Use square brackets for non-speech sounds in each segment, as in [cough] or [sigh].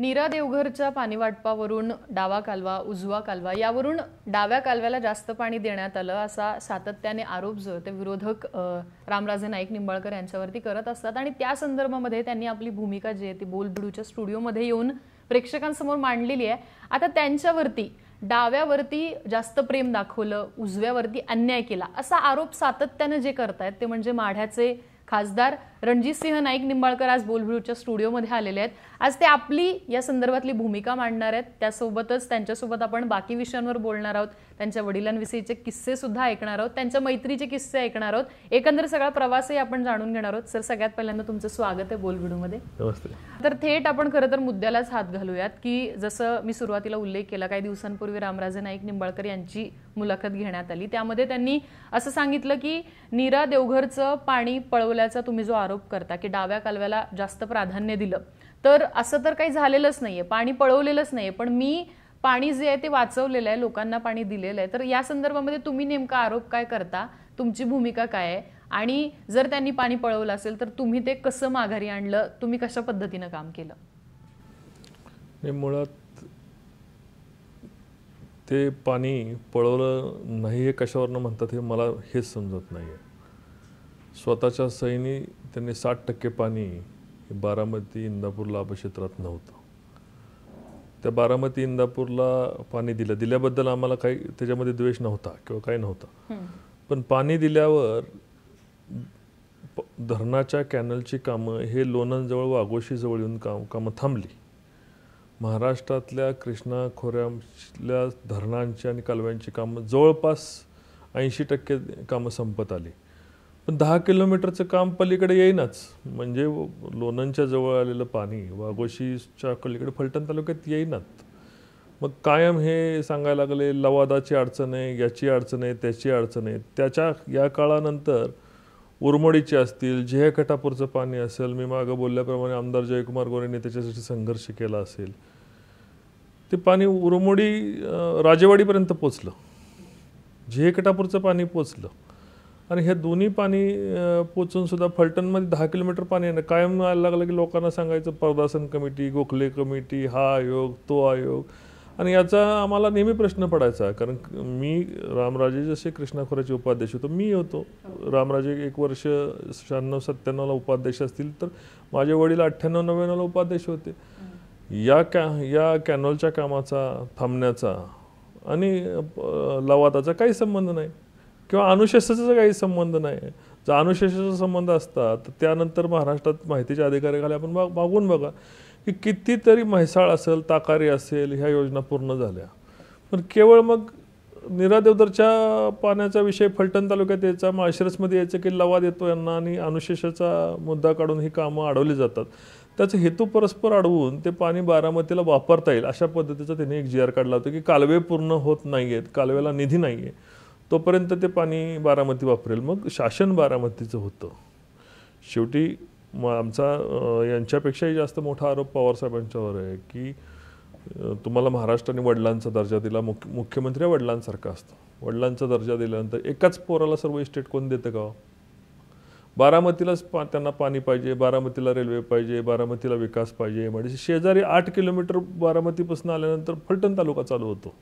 नीरा देवघरच्या पाणी वाटपावरून डावा कालवा उजवा कालवा यावरून डाव्या कालव्याला जास्त पाणी देण्यात आलं असा सातत्याने आरोप जो ते विरोधक रामराजे नाईक निंबाळकर यांच्यावरती करत असतात आणि त्या संदर्भामध्ये त्यांनी आपली भूमिका जी आहे ती बोलबिडूच्या स्टुडिओमध्ये येऊन प्रेक्षकांसमोर मांडलेली आहे आता त्यांच्यावरती डाव्यावरती जास्त प्रेम दाखवलं उजव्यावरती अन्याय केला असा आरोप सातत्यानं जे करतायत ते म्हणजे माढ्याचे खासदार सिंह नाईक निंबाळकर आज बोलबिळूच्या स्टुडिओमध्ये आलेले आहेत आज ते आपली या संदर्भातली भूमिका मांडणार आहेत त्यासोबतच त्यांच्यासोबत आपण बाकी विषयांवर बोलणार आहोत त्यांच्या वडिलांविषयीचे किस्से सुद्धा ऐकणार आहोत त्यांच्या मैत्रीचे किस्से ऐकणार आहोत एकंदर सगळा प्रवासही आपण जाणून घेणार आहोत सर सगळ्यात पहिल्यांदा तुमचं स्वागत आहे बोलबिडूमध्ये तर थेट आपण खरं तर मुद्द्यालाच हात घालूयात की जसं मी सुरुवातीला उल्लेख केला काही दिवसांपूर्वी रामराजे नाईक निंबाळकर यांची मुलाखत घेण्यात आली त्यामध्ये त्यांनी असं सांगितलं की नीरा देवघरचं पाणी पळवल्याचा तुम्ही जो आरोप करता की डाव्या कालव्याला जास्त प्राधान्य दिलं तर असं तर काही झालेलंच नाहीये पाणी पळवलेलंच नाहीये पण मी पाणी जे आहे ते वाचवलेलं आहे लोकांना पाणी दिलेलं आहे तर या संदर्भामध्ये तुम्ही नेमका आरोप काय करता तुमची भूमिका काय आहे आणि जर त्यांनी पाणी पळवलं असेल तर तुम्ही ते कसं माघारी आणलं तुम्ही कशा पद्धतीनं काम केलं मुळात ते पाणी पळवलं नाही हे कशावरनं म्हणतात हे मला हेच समजत नाही स्वतःच्या सैनी त्यांनी साठ टक्के पाणी हे बारामती इंदापूरला अपक्षेत्रात नव्हतं त्या बारामती इंदापूरला पाणी दिलं दिल्याबद्दल आम्हाला काही त्याच्यामध्ये द्वेष नव्हता किंवा काही नव्हता पण पाणी दिल्यावर धरणाच्या कॅनलची कामं हे लोणंदजवळ व आगोशीजवळ येऊन काम कामं थांबली महाराष्ट्रातल्या कृष्णा खोऱ्यातल्या धरणांची आणि कालव्यांची कामं जवळपास ऐंशी टक्के कामं संपत आली पण दहा किलोमीटरचं काम पलीकडे येईनाच म्हणजे लोणंदच्या जवळ आलेलं पाणी वाघोशीच्या पलीकडे फलटण तालुक्यात येईनात मग कायम हे सांगायला लागले लवादाची अडचण आहे याची अडचण आहे त्याची अडचण आहे त्याच्या या काळानंतर उरमोडीचे असतील जेहकटापूरचं कटापूरचं पाणी असेल मी मागं बोलल्याप्रमाणे आमदार जयकुमार गोरेंनी त्याच्यासाठी संघर्ष केला असेल ते पाणी उरमोडी राजेवाडीपर्यंत पोचलं जेहकटापूरचं कटापूरचं पाणी पोचलं आणि हे दोन्ही पाणी सुद्धा फलटणमध्ये दहा किलोमीटर पाणी आहे ना कायम व्हायला लागलं की लोकांना सांगायचं पर्दासन कमिटी गोखले कमिटी हा आयोग तो आयोग आणि याचा आम्हाला नेहमी प्रश्न पडायचा कारण मी रामराजे जसे कृष्णाखोराचे उपाध्यक्ष होतो मी होतो रामराजे एक वर्ष शहाण्णव सत्त्याण्णवला उपाध्यक्ष असतील तर माझे वडील अठ्ठ्याण्णव नव्याण्णवला उपाध्यक्ष होते या कॅ या कॅनॉलच्या कामाचा थांबण्याचा आणि लवादाचा काही संबंध नाही किंवा अनुशेषाचा काही संबंध नाही जर अनुशेषाचा संबंध असता तर त्यानंतर महाराष्ट्रात माहितीच्या अधिकाऱ्याखाली आपण बाग मागून बघा की कितीतरी म्हैसाळ असेल ताकारी असेल ह्या योजना पूर्ण झाल्या पण केवळ मग निरादेवदरच्या पाण्याचा विषय फलटण तालुक्यात यायचा मग आश्रसमध्ये यायचं की लवा देतो यांना आणि अनुशेषाचा मुद्दा काढून ही कामं अडवली जातात त्याचं हेतू परस्पर अडवून ते पाणी बारामतीला वापरता येईल अशा पद्धतीचा त्यांनी एक जी आर काढला होता की कालवे पूर्ण होत नाही आहेत कालव्याला निधी नाही आहे तोपर्यंत ते पाणी बारामती वापरेल मग शासन बारामतीचं होतं शेवटी मग आमचा यांच्यापेक्षाही जास्त मोठा आरोप पवारसाहेबांच्यावर आहे की तुम्हाला महाराष्ट्राने वडिलांचा दर्जा दिला मुख्य मुख्यमंत्री वडिलांसारखा असतो वडिलांचा दर्जा दिल्यानंतर एकाच पोराला सर्व इस्टेट कोण देतं का हो? बारामतीलाच पा त्यांना पाणी पाहिजे बारामतीला रेल्वे पाहिजे बारामतीला विकास पाहिजे म्हणजे शेजारी आठ किलोमीटर बारामतीपासून आल्यानंतर फलटण तालुका चालू होतो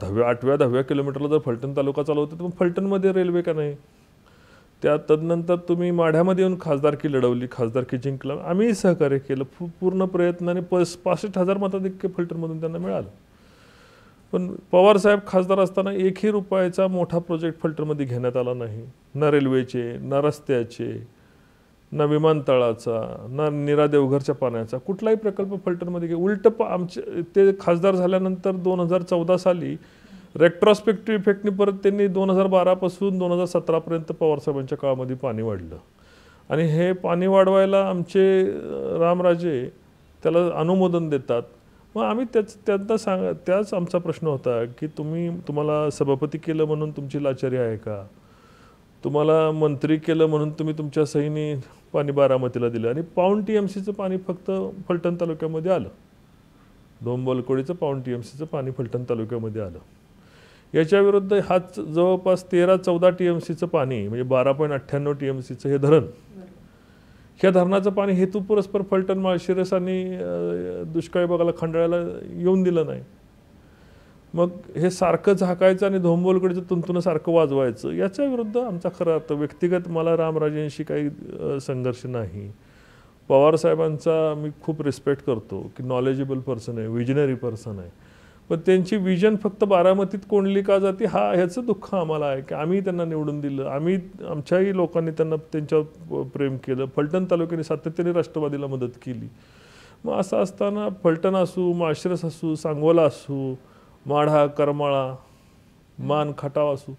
दहाव्या आठव्या दहाव्या किलोमीटरला जर फलटण तालुका चालवतो तर मग फलटणमध्ये रेल्वे का नाही त्या तदनंतर तुम्ही माढ्यामध्ये येऊन खासदारकी लढवली खासदारकी जिंकला आम्ही सहकार्य केलं पूर्ण प्रयत्नाने पस पासष्ट हजार मताधिक्य फलटणमधून त्यांना मिळालं पण पवारसाहेब खासदार असताना एकही रुपयाचा मोठा प्रोजेक्ट फलटणमध्ये घेण्यात आला नाही ना रेल्वेचे ना रस्त्याचे ना विमानतळाचा ना निरा देवघरच्या पाण्याचा कुठलाही प्रकल्प फलटणमध्ये गेला उलट प आमचे ते खासदार झाल्यानंतर दोन हजार चौदा साली रेट्रॉस्पेक्टिव्ह इफेक्टनी परत त्यांनी दोन हजार बारापासून दोन हजार सतरापर्यंत पवारसाहेबांच्या काळामध्ये पाणी वाढलं आणि हे पाणी वाढवायला आमचे रामराजे त्याला अनुमोदन देतात मग आम्ही त्याच त्यांना सांग त्याच आमचा प्रश्न होता की तुम्ही तुम्हाला सभापती केलं म्हणून तुमची लाचारी आहे का तुम्हाला मंत्री केलं म्हणून तुम्ही तुमच्या सहीने पाणी बारामतीला दिलं आणि पाऊण टी एम सीचं पाणी फक्त फलटण तालुक्यामध्ये आलं डोंबलकोडीचं पाऊण टी एम सीचं पाणी फलटण तालुक्यामध्ये आलं याच्याविरुद्ध हाच जवळपास तेरा चौदा टी एम सीचं पाणी म्हणजे बारा पॉईंट अठ्ठ्याण्णव टी एम सीचं हे धरण ह्या धरणाचं पाणी हेतुपुरस्पर फलटण माळशिरस आणि दुष्काळी भागाला खंडाळ्याला येऊन दिलं नाही मग हे सारखं झाकायचं आणि धोंबोलकडचं तुमतुनं सारखं वाजवायचं याच्या विरुद्ध आमचा खरा अर्थ व्यक्तिगत मला रामराजेंशी काही संघर्ष नाही पवारसाहेबांचा मी खूप रिस्पेक्ट करतो की नॉलेजेबल पर्सन आहे विजनरी पर्सन आहे पण त्यांची विजन फक्त बारामतीत कोंडली का जाती हा ह्याचं दुःख आम्हाला आहे की आम्ही त्यांना निवडून दिलं आम्ही आमच्याही लोकांनी त्यांना त्यांच्यावर प्रेम केलं फलटण तालुक्याने सातत्याने राष्ट्रवादीला मदत केली मग असं असताना फलटण असू माश्रस असू सांगोला असू माढा करमाळा मान खटाव असू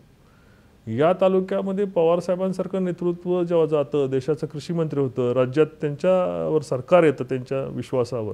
या तालुक्यामध्ये पवारसाहेबांसारखं नेतृत्व जेव्हा जातं देशाचं कृषीमंत्री होतं राज्यात त्यांच्यावर सरकार येतं त्यांच्या विश्वासावर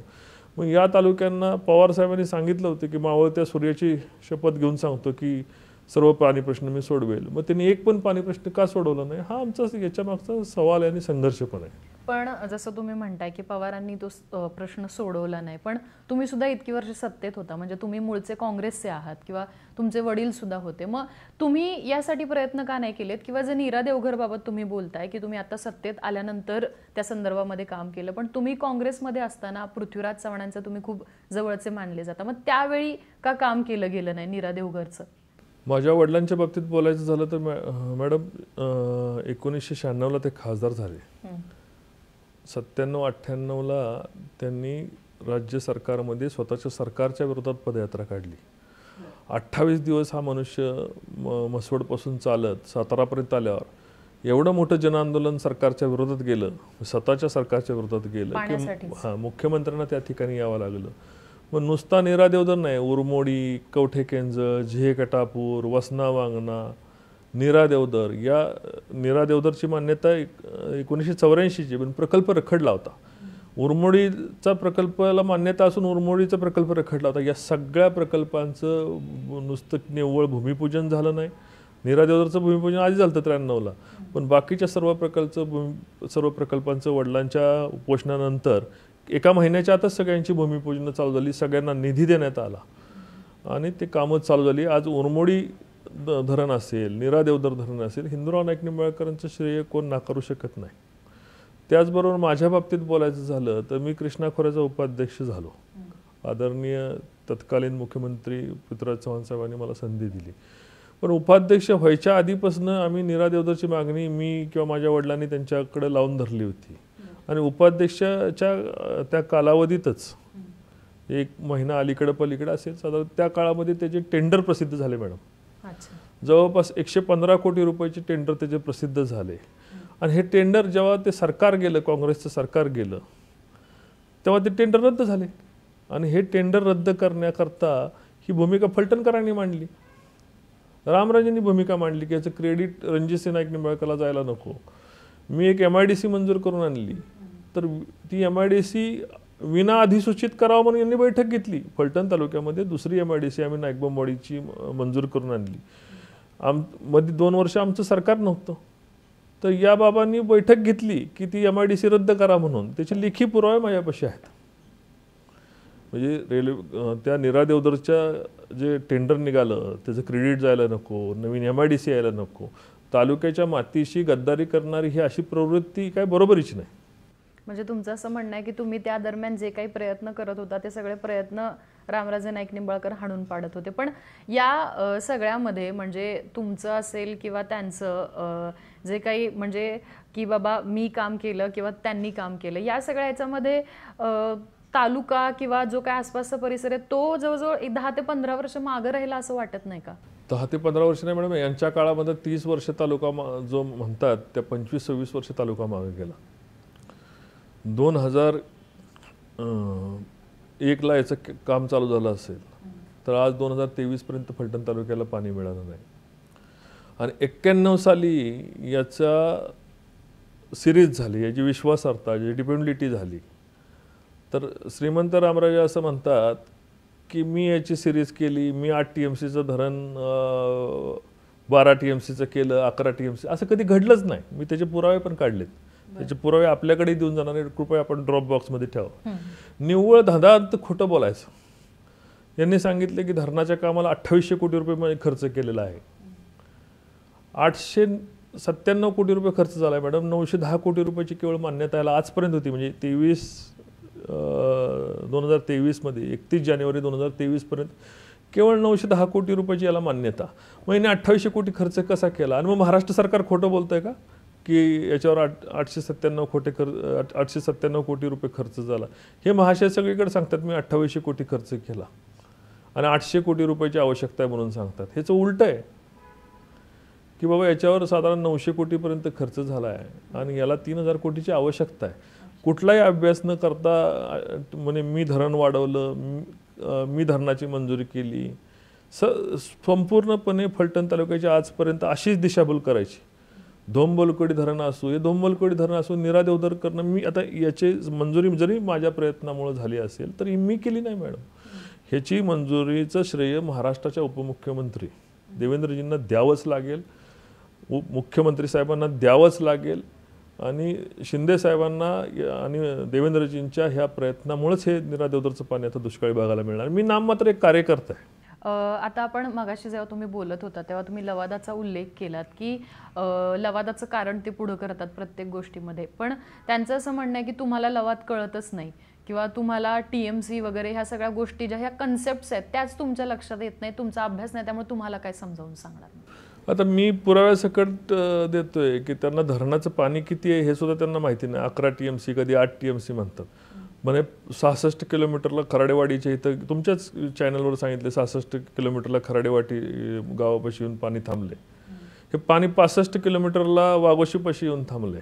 मग या तालुक्यांना पवारसाहेबांनी सांगितलं होतं की मावळत्या सूर्याची शपथ घेऊन सांगतो की सर्व पाणी प्रश्न मी सोडवेल मग त्यांनी एक पण पाणी प्रश्न का सोडवला नाही हा आमचा याच्या मागचा सवाल आहे आणि संघर्ष पण आहे पण जसं तुम्ही म्हणताय की पवारांनी तो प्रश्न सोडवला नाही पण तुम्ही सुद्धा इतकी वर्ष सत्तेत होता म्हणजे तुम्ही मूळचे काँग्रेसचे आहात किंवा तुमचे वडील सुद्धा होते मग तुम्ही यासाठी प्रयत्न का नाही केलेत किंवा जे नीरा बाबत तुम्ही बोलताय की तुम्ही आता सत्तेत आल्यानंतर त्या संदर्भामध्ये काम केलं पण तुम्ही काँग्रेसमध्ये असताना पृथ्वीराज चव्हाणांचं तुम्ही खूप जवळचे मानले जाता मग त्यावेळी का काम केलं गेलं नाही नीरा देवघरचं माझ्या वडिलांच्या बाबतीत बोलायचं झालं तर मॅडम एकोणीसशे शहाण्णवला ते खासदार झाले सत्त्याण्णव ला त्यांनी राज्य सरकारमध्ये स्वतःच्या सरकारच्या विरोधात पदयात्रा काढली अठ्ठावीस दिवस हा मनुष्य म मसवडपासून चालत सातारापर्यंत आल्यावर एवढं मोठं जनआंदोलन सरकारच्या विरोधात गेलं स्वतःच्या सरकारच्या विरोधात गेलं की मुख्यमंत्र्यांना त्या ठिकाणी यावं लागलं मग नुसता निरादेव नाही उरमोडी कवठेकेंज झे कटापूर वसना वांगणा निरा या निरा देवदरची मान्यता एकोणीसशे चौऱ्याऐंशीची पण प्रकल्प रखडला होता उरमोडीचा प्रकल्पाला मान्यता असून उरमोडीचा प्रकल्प रखडला होता या सगळ्या प्रकल्पांचं नुसतं निव्वळ भूमिपूजन झालं नाही निरा देवदरचं भूमिपूजन आधी झालं होतं त्र्याण्णवला पण बाकीच्या सर्व प्रकल्पचं भूमि सर्व प्रकल्पांचं वडिलांच्या उपोषणानंतर एका महिन्याच्या आतच सगळ्यांची भूमिपूजन चालू झाली सगळ्यांना निधी देण्यात आला आणि ते कामं चालू झाली आज उरमोडी धरण असेल निरादेवदर देवदर धरण असेल हिंदुराव नाईक निंबाळकरांचं श्रेय कोण नाकारू शकत नाही त्याचबरोबर माझ्या बाबतीत बोलायचं झालं तर मी कृष्णा खोऱ्याचा उपाध्यक्ष झालो आदरणीय तत्कालीन मुख्यमंत्री पृथ्वीराज चव्हाण साहेबांनी मला संधी दिली पण उपाध्यक्ष व्हायच्या आधीपासून आम्ही निरादेवदरची मागणी मी किंवा माझ्या वडिलांनी त्यांच्याकडे लावून धरली होती आणि उपाध्यक्षाच्या त्या कालावधीतच एक महिना अलीकडं पलीकडे असेल साधारण त्या काळामध्ये त्याचे टेंडर प्रसिद्ध झाले मॅडम जवळपास एकशे पंधरा कोटी रुपयाचे टेंडर त्याचे प्रसिद्ध झाले आणि हे टेंडर जेव्हा ते सरकार गेलं काँग्रेसचं सरकार गेलं तेव्हा ते टेंडर रद्द झाले आणि हे टेंडर रद्द करण्याकरता ही भूमिका फलटणकरांनी मांडली रामराजेंनी भूमिका मांडली की याचं क्रेडिट सिंह नाईकने निंबाळकरला जायला नको मी एक एम आय डी सी मंजूर करून आणली तर ती एम आय डी सी विना अधिसूचित करावं म्हणून यांनी बैठक घेतली फलटण तालुक्यामध्ये दुसरी एम आय डी सी आम्ही नागबामवाडीची मंजूर करून आणली आम मध्ये दोन वर्ष आमचं सरकार नव्हतं तर या बाबांनी बैठक घेतली की ती एम आय डी सी रद्द करा म्हणून त्याचे लेखी पुरावे माझ्यापाशी आहेत म्हणजे रेल्वे त्या निरा देवदरच्या जे टेंडर निघालं त्याचं क्रेडिट जायला नको नवीन एम आय डी सी यायला नको तालुक्याच्या मातीशी गद्दारी करणारी ही अशी प्रवृत्ती काय बरोबरीची नाही म्हणजे तुमचं असं म्हणणं आहे की तुम्ही त्या दरम्यान जे काही प्रयत्न करत होता ते सगळे प्रयत्न रामराजे नाईक निंबाळकर हाणून पाडत होते पण या सगळ्यामध्ये म्हणजे तुमचं असेल किंवा त्यांचं जे काही म्हणजे की बाबा मी काम केलं किंवा त्यांनी काम केलं या सगळ्या याच्यामध्ये तालुका किंवा जो काय आसपासचा परिसर आहे तो जवळजवळ दहा ते पंधरा वर्ष मागं राहिला असं वाटत नाही का दहा ते पंधरा वर्ष नाही मॅडम यांच्या काळामध्ये तीस वर्ष तालुका जो म्हणतात त्या पंचवीस सव्वीस वर्ष तालुका मागे गेला दोन हजार एकला याचं काम चालू झालं असेल तर आज दोन हजार तेवीसपर्यंत फलटण तालुक्याला पाणी मिळालं नाही आणि एक्क्याण्णव साली याचा सिरीज झाली याची विश्वासार्हता याची डिपेंडिलिटी झाली तर श्रीमंत रामराजे असं म्हणतात की मी याची सिरीज केली मी आठ टी एम सीचं धरण बारा टी एम सीचं केलं अकरा टी एम सी असं कधी घडलंच नाही मी त्याचे पुरावे पण काढलेत त्याचे पुरावे आपल्याकडे देऊन जाणार कृपया आपण ड्रॉप बॉक्समध्ये ठेवा निव्वळ धंदांत खोटं बोलायचं यांनी सांगितले की धरणाच्या कामाला अठ्ठावीसशे कोटी रुपये खर्च केलेला आहे आठशे सत्त्याण्णव कोटी रुपये खर्च झाला आहे मॅडम नऊशे दहा कोटी रुपयाची केवळ मान्यता याला आजपर्यंत होती म्हणजे तेवीस दोन हजार तेवीसमध्ये एकतीस जानेवारी दोन हजार तेवीसपर्यंत केवळ नऊशे दहा कोटी रुपयाची याला मान्यता मग याने अठ्ठावीसशे कोटी खर्च कसा केला आणि मग महाराष्ट्र सरकार खोटं बोलतंय का की याच्यावर आठ आठशे सत्त्याण्णव खोटे खर्च आठशे सत्त्याण्णव कोटी रुपये खर्च झाला हे महाशय सगळीकडे सांगतात मी अठ्ठावीसशे कोटी खर्च केला आणि आठशे कोटी रुपयाची आवश्यकता आहे म्हणून सांगतात ह्याचं उलटं आहे की बाबा याच्यावर साधारण नऊशे कोटीपर्यंत खर्च झाला आहे आणि याला तीन हजार कोटीची आवश्यकता आहे कुठलाही अभ्यास न करता म्हणजे मी धरण वाढवलं मी धरणाची मंजुरी केली स संपूर्णपणे फलटण तालुक्याची आजपर्यंत अशीच दिशाभूल करायची धोंबलकोडी धरण असू हे धोंबलकोडी धरण असू निरादेवधर करणं मी आता याची मंजुरी जरी माझ्या प्रयत्नामुळे झाली असेल तर मी केली नाही मॅडम ह्याची मंजुरीचं श्रेय महाराष्ट्राच्या उपमुख्यमंत्री देवेंद्रजींना द्यावंच लागेल मुख्यमंत्री साहेबांना द्यावंच लागेल आणि शिंदे साहेबांना आणि देवेंद्रजींच्या ह्या प्रयत्नामुळेच हे निरादेवदरचं पाणी आता दुष्काळी भागाला मिळणार मी नाम मात्र एक कार्यकर्ता आहे आता आपण मगाशी जेव्हा तुम्ही बोलत होता तेव्हा तुम्ही लवादाचा उल्लेख केलात की लवादाचं कारण ते पुढं करतात प्रत्येक गोष्टीमध्ये पण त्यांचं असं म्हणणं आहे की तुम्हाला लवाद कळतच नाही किंवा तुम्हाला टी एम सी वगैरे ह्या सगळ्या गोष्टी ज्या ह्या कन्सेप्ट्स आहेत त्याच तुमच्या लक्षात येत नाही तुमचा अभ्यास नाही त्यामुळे तुम्हाला काय समजावून सांगणार आता मी सकट देतोय की त्यांना धरणाचं पाणी किती आहे हे सुद्धा त्यांना माहिती नाही अकरा टी एम सी कधी आठ टी एम सी म्हणतात म्हणजे सहासष्ट किलोमीटरला खराडेवाडीच्या इथं तुमच्याच चॅनलवर सांगितले सहासष्ट किलोमीटरला खराडेवाडी गावापाशी येऊन पाणी थांबले हे पाणी पासष्ट किलोमीटरला वाघोशीपाशी येऊन थांबले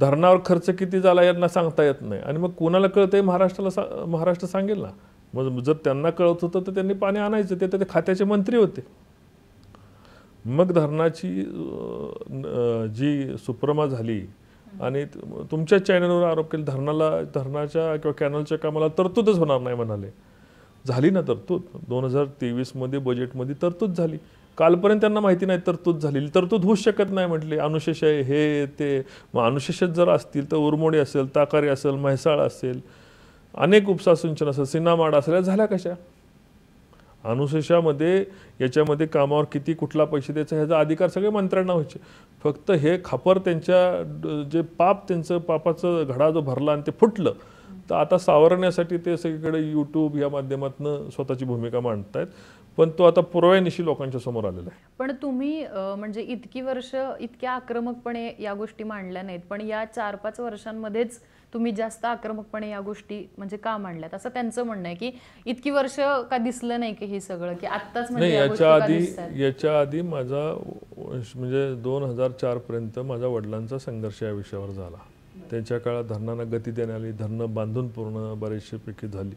धरणावर खर्च किती झाला यांना सांगता येत नाही आणि मग कोणाला कळतं महाराष्ट्राला सा महाराष्ट्र सांगेल ना मग जर त्यांना कळत होतं तर त्यांनी पाणी आणायचं ते तर ते खात्याचे मंत्री होते मग धरणाची जी सुप्रमा झाली आणि तुमच्या चॅनलवर आरोप केले धरणाला धरणाच्या किंवा कॅनलच्या कामाला तरतूदच होणार नाही म्हणाले झाली ना तरतूद दोन हजार तेवीसमध्ये बजेटमध्ये तरतूद झाली कालपर्यंत त्यांना माहिती नाही तरतूद झाली तरतूद होऊ शकत नाही म्हटले अनुशेष हे ते मग अनुशेषच जर असतील तर उरमोडी असेल ताकारी असेल म्हैसाळ असेल अनेक उपसा सिंचन असेल सिनामाड असेल झाल्या कशा अनुशेषामध्ये याच्यामध्ये कामावर किती कुठला पैसे द्यायचा ह्याचा अधिकार सगळे मंत्र्यांना व्हायचे फक्त हे खापर त्यांच्या जे पाप त्यांचं पापाचं घडा जो भरला आणि ते फुटलं तर आता सावरण्यासाठी ते सगळीकडे यूट्यूब या माध्यमातून स्वतःची भूमिका मांडत आहेत पण तो आता पुरव्यानिशी लोकांच्या समोर आलेला आहे पण तुम्ही म्हणजे इतकी वर्ष इतक्या आक्रमकपणे या गोष्टी मांडल्या नाहीत पण या चार पाच वर्षांमध्येच तुम्ही जास्त आक्रमकपणे या गोष्टी म्हणजे का मांडल्यात असं त्यांचं म्हणणं आहे की इतकी वर्ष का दिसलं नाही की हे सगळं की आत्ताच म्हणजे याच्या आधी याच्या आधी माझा म्हणजे दोन हजार चार पर्यंत माझ्या वडिलांचा संघर्ष या विषयावर झाला त्यांच्या काळात धरणांना गती देण्यात आली धरणं बांधून पूर्ण बरेचशे पैकी झाली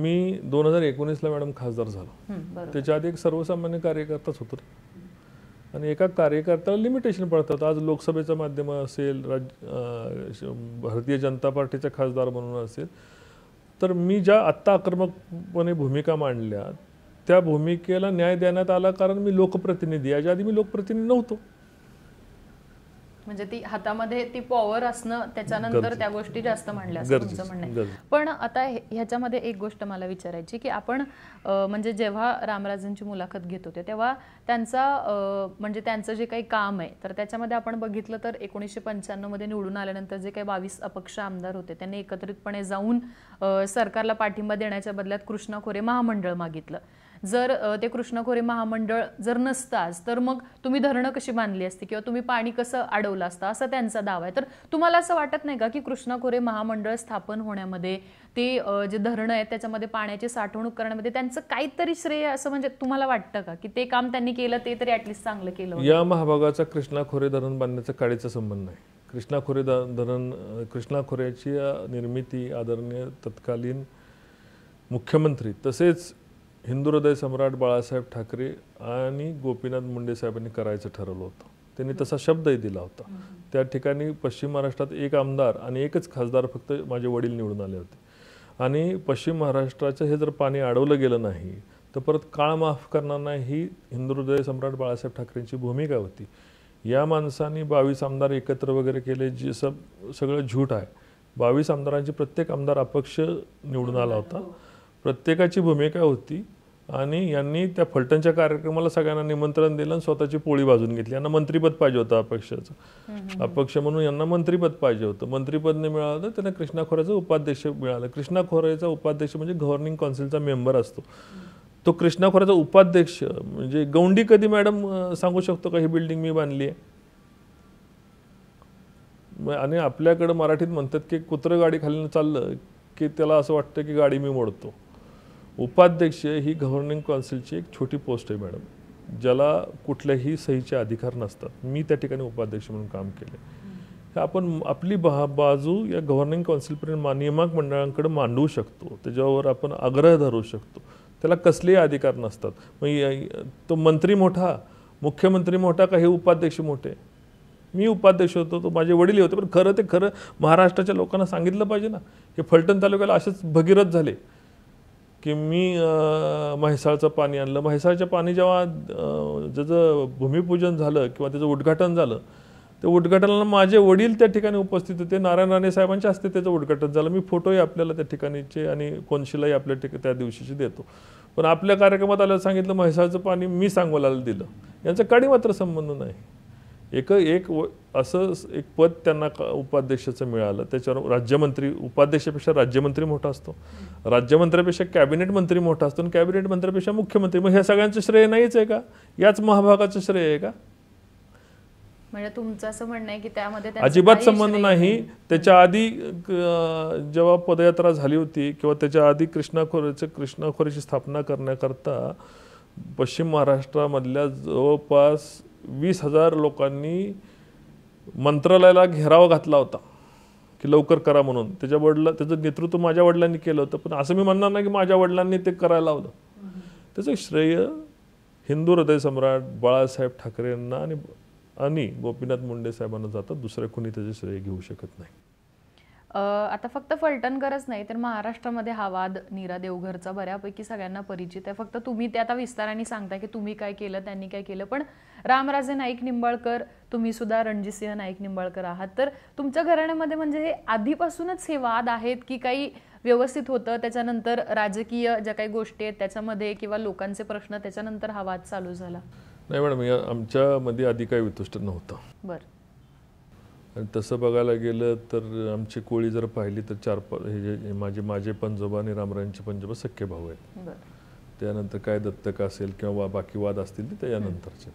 मी दोन हजार एकोणीसला मॅडम खासदार झालो त्याच्या आधी एक सर्वसामान्य कार्यकर्ताच होतो आणि एका कार्यकर्त्याला लिमिटेशन पडतात आज लोकसभेचं माध्यम असेल राज्य भारतीय जनता पार्टीचा खासदार म्हणून असेल तर मी ज्या आत्ता आक्रमकपणे भूमिका मांडल्या त्या भूमिकेला न्याय देण्यात आला कारण मी लोकप्रतिनिधी याच्या आधी मी लोकप्रतिनिधी नव्हतो म्हणजे ती हातामध्ये ती पॉवर असणं त्याच्यानंतर त्या गोष्टी जास्त मांडल्या तुमचं म्हणणं पण आता ह्याच्यामध्ये एक गोष्ट मला विचारायची की आपण म्हणजे जेव्हा रामराजांची मुलाखत घेत होते तेव्हा त्यांचा म्हणजे त्यांचं जे काही काम आहे तर त्याच्यामध्ये आपण बघितलं तर एकोणीसशे मध्ये निवडून आल्यानंतर जे काही बावीस अपक्ष आमदार होते त्यांनी एकत्रितपणे जाऊन सरकारला पाठिंबा देण्याच्या बदल्यात कृष्णा खोरे महामंडळ मागितलं जर ते कृष्णखोरे महामंडळ जर नसताच तर मग तुम्ही धरणं कशी बांधली असती किंवा तुम्ही पाणी कसं अडवलं असतं असा त्यांचा दावा आहे तर तुम्हाला असं वाटत नाही का की कृष्णखोरे महामंडळ स्थापन होण्यामध्ये ते जे धरणं आहेत त्याच्यामध्ये पाण्याची साठवणूक करण्यामध्ये त्यांचं काहीतरी श्रेय असं म्हणजे तुम्हाला वाटतं का की ते काम त्यांनी केलं ते तरी ॲटलिस्ट चांगलं केलं या महाभागाचा कृष्णाखोरे धरण बांधण्याचा काळीचा संबंध नाही कृष्णाखोरे धरण कृष्णा निर्मिती आदरणीय तत्कालीन मुख्यमंत्री तसेच हिंदू सम्राट बाळासाहेब ठाकरे आणि गोपीनाथ मुंडे साहेबांनी करायचं ठरवलं होतं त्यांनी तसा शब्दही दिला होता त्या ठिकाणी पश्चिम महाराष्ट्रात एक आमदार आणि एकच खासदार फक्त माझे वडील निवडून आले होते आणि पश्चिम महाराष्ट्राचं हे जर पाणी अडवलं गेलं नाही तर परत काळ माफ करणार नाही ही हिंदू हृदय सम्राट बाळासाहेब ठाकरेंची भूमिका होती या माणसांनी बावीस आमदार एकत्र वगैरे केले जे सब सगळं झूट आहे बावीस आमदारांची प्रत्येक आमदार अपक्ष निवडून आला होता प्रत्येकाची भूमिका होती आणि यांनी त्या फलटणच्या कार्यक्रमाला सगळ्यांना निमंत्रण दिलं आणि स्वतःची पोळी भाजून घेतली यांना मंत्रीपद पाहिजे होतं अपक्षाचं अपक्ष म्हणून यांना मंत्रीपद पाहिजे होतं मंत्रीपद नाही मिळालं तर त्यांना कृष्णा खोऱ्याचं उपाध्यक्ष मिळालं कृष्णा खोऱ्याचा उपाध्यक्ष म्हणजे गव्हर्निंग कौन्सिलचा मेंबर असतो तो कृष्णा खोऱ्याचा उपाध्यक्ष म्हणजे गौंडी कधी मॅडम सांगू शकतो का ही बिल्डिंग मी बांधली आहे आणि आपल्याकडं मराठीत म्हणतात की कुत्रं गाडी खाली चाललं की त्याला असं वाटतं की गाडी मी मोडतो उपाध्यक्ष ही गव्हर्निंग कौन्सिलची एक छोटी पोस्ट आहे मॅडम ज्याला कुठल्याही सहीचे अधिकार नसतात मी त्या ठिकाणी उपाध्यक्ष म्हणून काम केले आपण आपली बा बाजू या गव्हर्निंग कौन्सिलपर्यंत नियामक मंडळांकडे मांडू शकतो त्याच्यावर आपण आग्रह धरू शकतो त्याला कसलेही अधिकार नसतात मग तो मंत्री मोठा मुख्यमंत्री मोठा का हे उपाध्यक्ष मोठे मी उपाध्यक्ष होतो तो माझे वडील होते पण खरं ते खरं महाराष्ट्राच्या लोकांना सांगितलं पाहिजे ना हे फलटण तालुक्याला असेच भगीरथ झाले की मी म्हैसाळचं पाणी आणलं म्हैसाळचं पाणी जेव्हा ज्याचं भूमिपूजन झालं किंवा त्याचं उद्घाटन झालं ते उद्घाटनाला माझे वडील त्या ठिकाणी उपस्थित होते नारायण राणे साहेबांच्या हस्ते त्याचं उद्घाटन झालं मी फोटोही आपल्याला त्या ठिकाणीचे आणि कोनशिलाही आपल्या ठिक त्या दिवशीचे देतो पण आपल्या कार्यक्रमात आल्याला सांगितलं म्हैसाळचं पाणी मी सांगवायला दिलं यांचा काडी मात्र संबंध नाही एक एक असं एक पद त्यांना उपाध्यक्षाचं मिळालं त्याच्यावर राज्यमंत्री उपाध्यक्षापेक्षा राज्यमंत्री मोठा असतो राज्यमंत्र्यापेक्षा कॅबिनेट मंत्री मोठा असतो आणि कॅबिनेट मंत्र्यापेक्षा मुख्यमंत्री मग ह्या सगळ्यांचं श्रेय नाहीच आहे का याच महाभागाचं श्रेय आहे का म्हणजे तुमचं असं म्हणणं आहे की त्यामध्ये अजिबात संबंध नाही त्याच्या आधी जेव्हा पदयात्रा झाली होती किंवा त्याच्या आधी कृष्णाखोरीचं कृष्णाखोरीची स्थापना करण्याकरता पश्चिम महाराष्ट्रामधल्या जवळपास वीस हजार लोकांनी मंत्रालयाला घेराव घातला होता की लवकर करा म्हणून त्याच्या वडिला त्याचं नेतृत्व माझ्या वडिलांनी केलं होतं पण असं मी म्हणणार नाही की माझ्या वडिलांनी ते करायला हवं त्याचं श्रेय हिंदू हृदय सम्राट बाळासाहेब ठाकरेंना आणि आणि गोपीनाथ मुंडे साहेबांना जातात दुसऱ्या कोणी त्याचे श्रेय घेऊ शकत नाही आता फक्त फलटणकरच नाही तर महाराष्ट्रामध्ये हा वाद नीरा देवघरचा बऱ्यापैकी सगळ्यांना परिचित आहे फक्त तुम्ही ते आता विस्ताराने सांगता की तुम्ही काय केलं त्यांनी काय केलं पण रामराजे नाईक निंबाळकर तुम्ही सुद्धा रणजितसिंह नाईक निंबाळकर आहात तर तुमच्या घराण्यामध्ये म्हणजे हे आधीपासूनच हे वाद आहेत की काही व्यवस्थित होतं त्याच्यानंतर राजकीय ज्या काही गोष्टी आहेत त्याच्यामध्ये किंवा लोकांचे प्रश्न त्याच्यानंतर हा वाद चालू झाला नाही मॅडम आमच्यामध्ये आधी काही वितुष्ट नव्हतं बरं आणि तसं बघायला गेलं तर आमची कोळी जर पाहिली तर चार पाच हे माझे माझे पंजोबा आणि रामरायांचे पंजोबा सख्खे भाऊ आहेत त्यानंतर काय दत्तक असेल किंवा बाकी वाद असतील ते त्यानंतरचे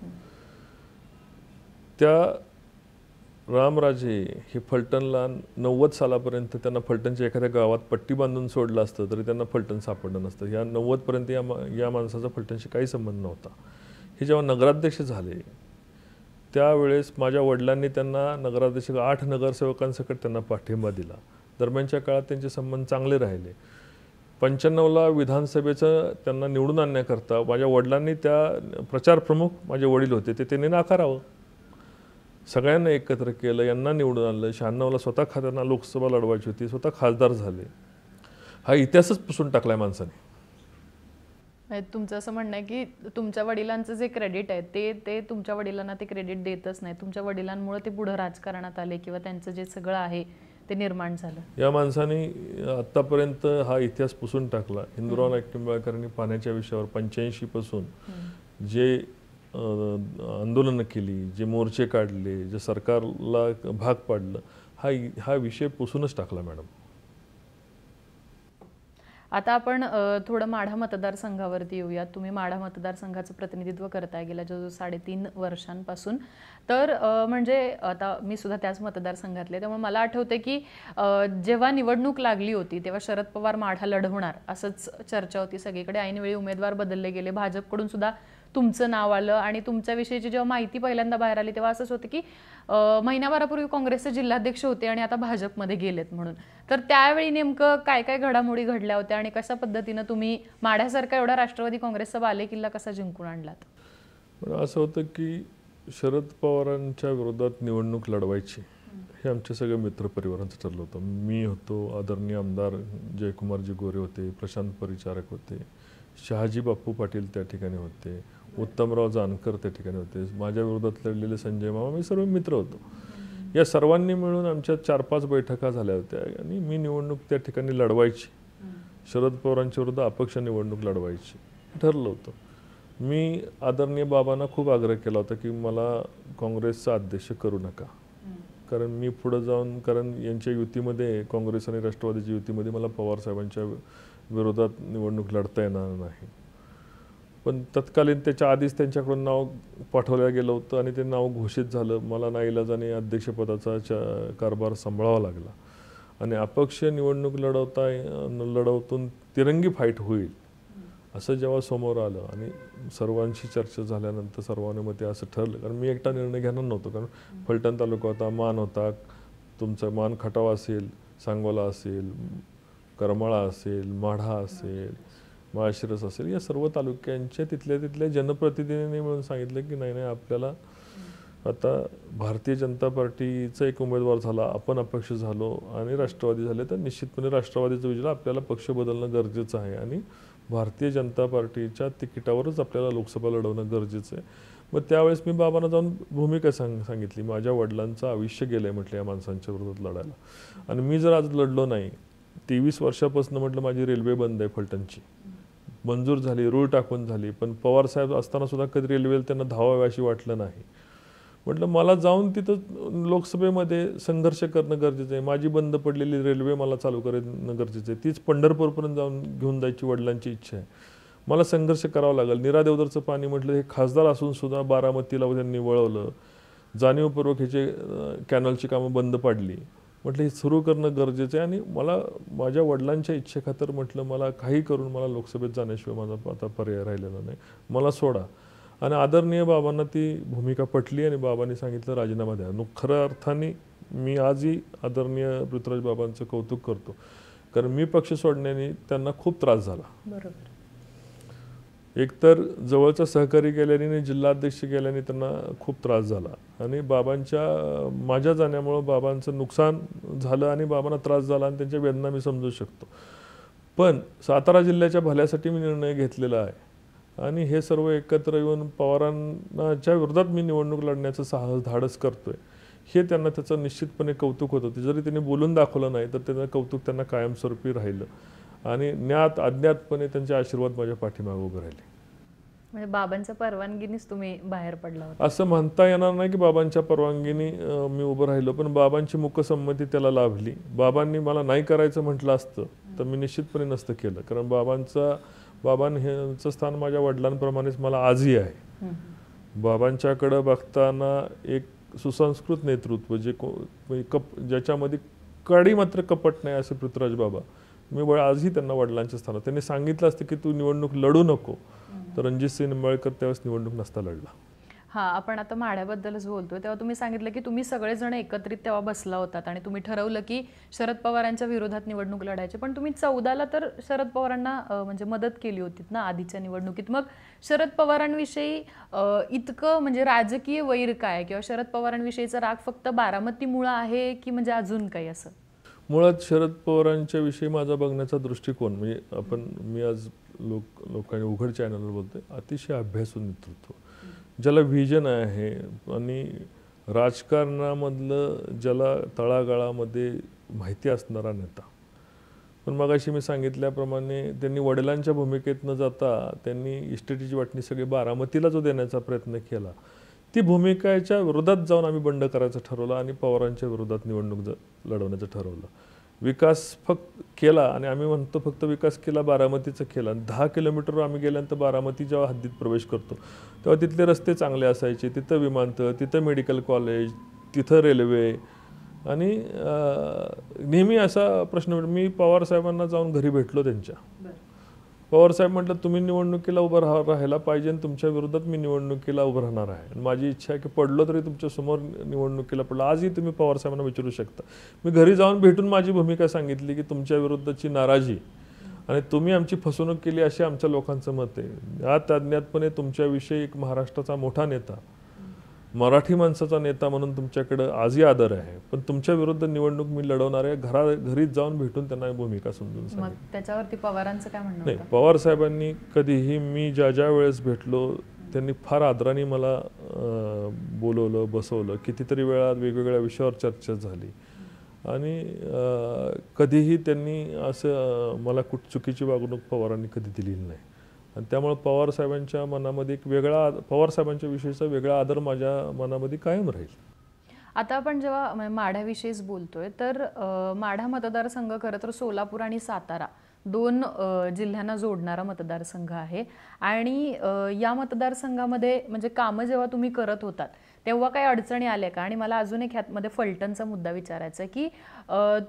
त्या रामराजे हे फलटणला नव्वद सालापर्यंत त्यांना फलटणच्या एखाद्या गावात पट्टी बांधून सोडलं असतं तरी त्यांना फलटण सापडलं नसतं या नव्वदपर्यंत या या माणसाचा फलटणशी काही संबंध नव्हता हे जेव्हा नगराध्यक्ष झाले त्यावेळेस माझ्या वडिलांनी त्यांना नगराध्यक्ष आठ नगरसेवकांसकट त्यांना पाठिंबा दिला दरम्यानच्या काळात त्यांचे संबंध चांगले राहिले पंच्याण्णवला विधानसभेचं त्यांना निवडून आणण्याकरता माझ्या वडिलांनी त्या प्रचारप्रमुख माझे वडील होते ते त्यांनी नाकारावं सगळ्यांना एकत्र केलं यांना निवडून आणलं शहाण्णवला स्वतः खात्यांना लोकसभा लढवायची होती स्वतः खासदार झाले हा इतिहासच पुसून टाकला आहे माणसाने म्हणजे तुमचं असं म्हणणं आहे की तुमच्या वडिलांचं जे क्रेडिट आहे ते ते तुमच्या वडिलांना ते क्रेडिट देतच नाही तुमच्या वडिलांमुळे ते पुढं राजकारणात आले किंवा त्यांचं जे सगळं आहे ते निर्माण झालं या माणसाने आतापर्यंत हा इतिहास पुसून टाकला हिंदुराव नाईक पाण्याच्या विषयावर पंच्याऐंशी पासून जे आंदोलनं केली जे मोर्चे काढले जे सरकारला भाग पाडलं हा हा विषय पुसूनच टाकला मॅडम आता आपण थोडं माढा मतदारसंघावरती येऊयात तुम्ही माढा मतदारसंघाचं प्रतिनिधित्व करताय गेल्या जो साडेतीन वर्षांपासून तर म्हणजे आता मी सुद्धा त्याच मतदारसंघातले त्यामुळे मला आठवते की जेव्हा निवडणूक लागली होती तेव्हा शरद पवार माढा लढवणार असंच चर्चा होती सगळीकडे ऐनवेळी उमेदवार बदलले गेले भाजपकडून सुद्धा तुमचं नाव आलं आणि तुमच्याविषयीची जेव्हा माहिती पहिल्यांदा बाहेर आली तेव्हा असंच होतं की महिनाभरापूर्वी काँग्रेसचे जिल्हाध्यक्ष होते आणि आता भाजपमध्ये गेलेत म्हणून तर त्यावेळी नेमकं काय काय घडामोडी घडल्या होत्या आणि कशा पद्धतीनं तुम्ही माढ्यासारखा एवढा राष्ट्रवादी काँग्रेसचा बालेकिल्ला कसा जिंकून आणलात असं होतं की शरद पवारांच्या विरोधात निवडणूक लढवायची हे आमच्या सगळ्या मित्रपरिवारांचं ठरलं होतं मी होतो आदरणीय आमदार जयकुमारजी गोरे होते प्रशांत परिचारक होते शहाजी बापू पाटील त्या ठिकाणी होते उत्तमराव जानकर त्या ठिकाणी होते माझ्या विरोधात लढलेले संजय मामा मी सर्व मित्र होतो या सर्वांनी मिळून आमच्या चार पाच बैठका झाल्या होत्या आणि मी निवडणूक त्या ठिकाणी लढवायची शरद पवारांच्या विरुद्ध अपक्ष निवडणूक लढवायची ठरलं होतं मी आदरणीय बाबांना खूप आग्रह केला होता की मला काँग्रेसचा अध्यक्ष करू नका कारण मी पुढं जाऊन कारण यांच्या युतीमध्ये काँग्रेस आणि राष्ट्रवादीच्या युतीमध्ये मला पवार साहेबांच्या विरोधात निवडणूक लढता येणार नाही पण तत्कालीन त्याच्या आधीच त्यांच्याकडून नाव पाठवलं गेलं होतं आणि ते नाव घोषित झालं मला इलाजाने अध्यक्षपदाचा कारभार सांभाळावा लागला आणि अपक्ष निवडणूक लढवता लढवतून तिरंगी फाईट होईल असं जेव्हा समोर आलं आणि सर्वांशी चर्चा झाल्यानंतर सर्वांनी मते असं ठरलं कारण मी एकटा निर्णय घेणार नव्हतो कारण फलटण तालुका होता मान होता तुमचा मान खटाव असेल सांगोला असेल करमाळा असेल माढा असेल माळशिरस असेल या सर्व तालुक्यांच्या तिथल्या तिथल्या जनप्रतिनिधींनी मिळून सांगितलं की नाही नाही आपल्याला आता भारतीय जनता पार्टीचा एक उमेदवार झाला आपण अपक्ष झालो आणि राष्ट्रवादी झाले तर निश्चितपणे राष्ट्रवादीचं विजय आपल्याला पक्ष बदलणं गरजेचं आहे आणि भारतीय जनता पार्टीच्या तिकिटावरच आपल्याला लोकसभा लढवणं गरजेचं आहे मग त्यावेळेस मी बाबांना जाऊन भूमिका सांग सांगितली माझ्या वडिलांचं आयुष्य गेलं आहे म्हटलं या माणसांच्या विरोधात लढायला आणि मी जर आज लढलो नाही तेवीस वर्षापासून म्हटलं माझी रेल्वे बंद आहे फलटणची मंजूर झाली रूळ टाकून झाली पण पवारसाहेब असताना सुद्धा कधी रेल्वेला त्यांना धावाव्या अशी वाटलं नाही म्हटलं मला जाऊन तिथं लोकसभेमध्ये संघर्ष करणं गरजेचं आहे माझी बंद पडलेली रेल्वे मला चालू करणं गरजेचं आहे तीच पंढरपूरपर्यंत जाऊन घेऊन जायची वडिलांची इच्छा आहे मला संघर्ष करावा लागेल निरादेवदरचं पाणी म्हटलं हे खासदार असून सुद्धा बारामतीला त्यांनी वळवलं जाणीवपूर्वक ह्याचे कॅनलची कामं बंद पाडली म्हटलं हे सुरू करणं गरजेचं आहे आणि मला माझ्या वडिलांच्या इच्छेखातर म्हटलं मला काही करून मला लोकसभेत जाण्याशिवाय माझा आता पर्याय राहिलेला नाही मला सोडा आणि आदरणीय बाबांना ती भूमिका पटली आणि बाबांनी सांगितलं राजीनामा द्या खऱ्या अर्थाने मी आजही आदरणीय पृथ्वीराज बाबांचं कौतुक करतो कारण मी पक्ष सोडण्याने त्यांना खूप त्रास झाला बरोबर एकतर जवळचा सहकारी गेल्याने जिल्हाध्यक्ष गेल्याने त्यांना खूप त्रास झाला आणि बाबांच्या माझ्या जाण्यामुळं बाबांचं नुकसान झालं आणि बाबांना त्रास झाला आणि त्यांच्या वेदना मी समजू शकतो पण सातारा जिल्ह्याच्या भल्यासाठी मी निर्णय घेतलेला आहे आणि हे सर्व एकत्र येऊन पवारांच्या विरोधात मी निवडणूक लढण्याचं साहस धाडस करतोय हे त्यांना त्याचं निश्चितपणे कौतुक होत होते जरी त्यांनी बोलून दाखवलं नाही तर त्यांना कौतुक त्यांना कायमस्वरूपी राहिलं आणि ज्ञात अज्ञातपणे त्यांचे आशीर्वाद माझ्या पाठीमागे उभे राहिले म्हणजे बाबांच्या परवानगीनीच तुम्ही बाहेर पडला असं म्हणता येणार नाही की बाबांच्या परवानगीनी मी उभं राहिलो पण बाबांची मुकसंमती त्याला लाभली बाबांनी मला नाही करायचं म्हटलं असतं तर मी निश्चितपणे नसतं केलं कारण बाबांचा बाबांचं स्थान माझ्या वडिलांप्रमाणेच मला आजही आहे बाबांच्याकडं बघताना एक सुसंस्कृत नेतृत्व जे म्हणजे कप ज्याच्यामध्ये कडी मात्र कपट नाही असे पृथ्वीराज बाबा मी आजही त्यांना वडिलांच्या स्थानात त्यांनी सांगितलं असतं की तू निवडणूक लढू नको तर सिंग निंबाळकर त्यावेळेस निवडणूक नसता लढला हां आपण आता माढ्याबद्दलच बोलतोय तेव्हा तुम्ही सांगितलं की तुम्ही सगळेजण एकत्रित तेव्हा बसला होतात आणि तुम्ही ठरवलं की शरद पवारांच्या विरोधात निवडणूक लढायची पण तुम्ही चौदाला तर शरद पवारांना म्हणजे मदत केली होती ना आधीच्या निवडणुकीत मग शरद पवारांविषयी इतकं म्हणजे राजकीय वैर काय किंवा शरद पवारांविषयीचा राग फक्त बारामती आहे की म्हणजे अजून काही असं मुळात शरद पवारांच्या विषयी माझा बघण्याचा दृष्टिकोन म्हणजे आपण मी आज लोक लोकांनी उघड चॅनलवर बोलतोय अतिशय अभ्यासून नेतृत्व ज्याला व्हिजन आहे आणि राजकारणामधलं ज्याला तळागाळामध्ये माहिती असणारा नेता पण अशी मी सांगितल्याप्रमाणे त्यांनी वडिलांच्या भूमिकेत न जाता त्यांनी इस्टेटीची वाटणी सगळी बारामतीला जो देण्याचा प्रयत्न केला ती भूमिकेच्या विरोधात जाऊन आम्ही बंड करायचं ठरवलं आणि पवारांच्या विरोधात निवडणूक लढवण्याचं ठरवलं विकास फक्त केला आणि आम्ही म्हणतो फक्त विकास केला बारामतीचा केला दहा किलोमीटरवर आम्ही गेल्यानंतर बारामती जेव्हा हद्दीत प्रवेश करतो तेव्हा तिथले रस्ते चांगले असायचे तिथं विमानतळ तिथं मेडिकल कॉलेज तिथं रेल्वे आणि नेहमी असा प्रश्न मी पवार साहेबांना जाऊन घरी भेटलो त्यांच्या पवारसाहेब म्हटलं तुम्ही निवडणुकीला उभं राहा राहायला पाहिजे आणि तुमच्या विरोधात मी निवडणुकीला उभं राहणार आहे आणि माझी इच्छा आहे की पडलो तरी तुमच्यासमोर निवडणुकीला पडलं आजही तुम्ही पवारसाहेबांना विचारू शकता मी घरी जाऊन भेटून माझी भूमिका सांगितली की तुमच्या विरुद्धची नाराजी आणि तुम्ही आमची फसवणूक केली असे आमच्या लोकांचं मत आहे या तज्ञातपणे तुमच्याविषयी एक महाराष्ट्राचा मोठा नेता मराठी माणसाचा नेता म्हणून तुमच्याकडं आजही आदर आहे पण तुमच्या विरुद्ध निवडणूक मी लढवणारे घरा घरीच जाऊन भेटून त्यांना भूमिका समजून त्याच्यावरती पवारांचं काय म्हणणं नाही पवार साहेबांनी कधीही मी ज्या ज्या वेळेस भेटलो त्यांनी फार आदराने मला बोलवलं बसवलं कितीतरी वेळा वेगवेगळ्या विषयावर चर्चा झाली आणि कधीही त्यांनी असं मला कुठ चुकीची वागणूक पवारांनी कधी दिलेली नाही आणि त्यामुळं पवारसाहेबांच्या मनामध्ये एक वेगळा पवारसाहेबांच्या विषयीचा वेगळा आदर माझ्या मनामध्ये कायम राहील आता आपण जेव्हा माढ्याविषयीच बोलतोय तर माढा मतदारसंघ खरं तर सोलापूर आणि सातारा दोन जिल्ह्यांना जोडणारा मतदारसंघ आहे आणि या मतदारसंघामध्ये म्हणजे कामं जेव्हा तुम्ही करत होतात तेव्हा काही अडचणी आल्या का आणि मला अजून एक ह्यातमध्ये फलटणचा मुद्दा विचारायचा आहे की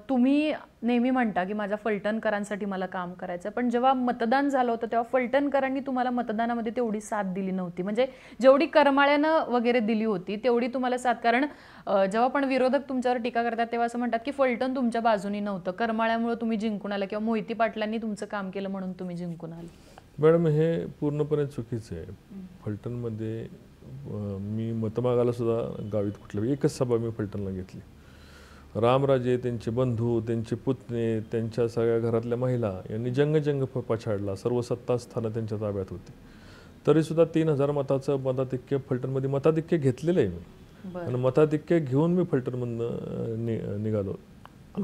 तुम्ही नेहमी म्हणता की माझ्या फलटणकरांसाठी मला काम करायचं पण जेव्हा मतदान झालं होतं तेव्हा फलटणकरांनी तुम्हाला मतदानामध्ये तेवढी साथ दिली नव्हती म्हणजे जेवढी करमाळ्यानं वगैरे दिली होती तेवढी तुम्हाला साथ कारण जेव्हा पण विरोधक तुमच्यावर टीका करतात तेव्हा असं म्हणतात की फलटण तुमच्या बाजूनी नव्हतं करमाळ्यामुळे तुम्ही जिंकून आला किंवा मोहिती पाटलांनी तुमचं काम केलं म्हणून तुम्ही जिंकून आला मॅडम हे पूर्णपणे चुकीचं आहे फलटणमध्ये मी मतमागाला सुद्धा गावीत कुठल्या एकच सभा मी फलटणला घेतली रामराजे त्यांचे बंधू त्यांचे पुतणे त्यांच्या सगळ्या घरातल्या महिला यांनी जंगजंग पछाडला सर्व सत्तास्थानं त्यांच्या ताब्यात होती सुद्धा तीन हजार मताचं मताधिक्य फलटणमध्ये मताधिक्य घेतलेलं आहे मी आणि मताधिक्य घेऊन मी फलटणमधनं नि निघालो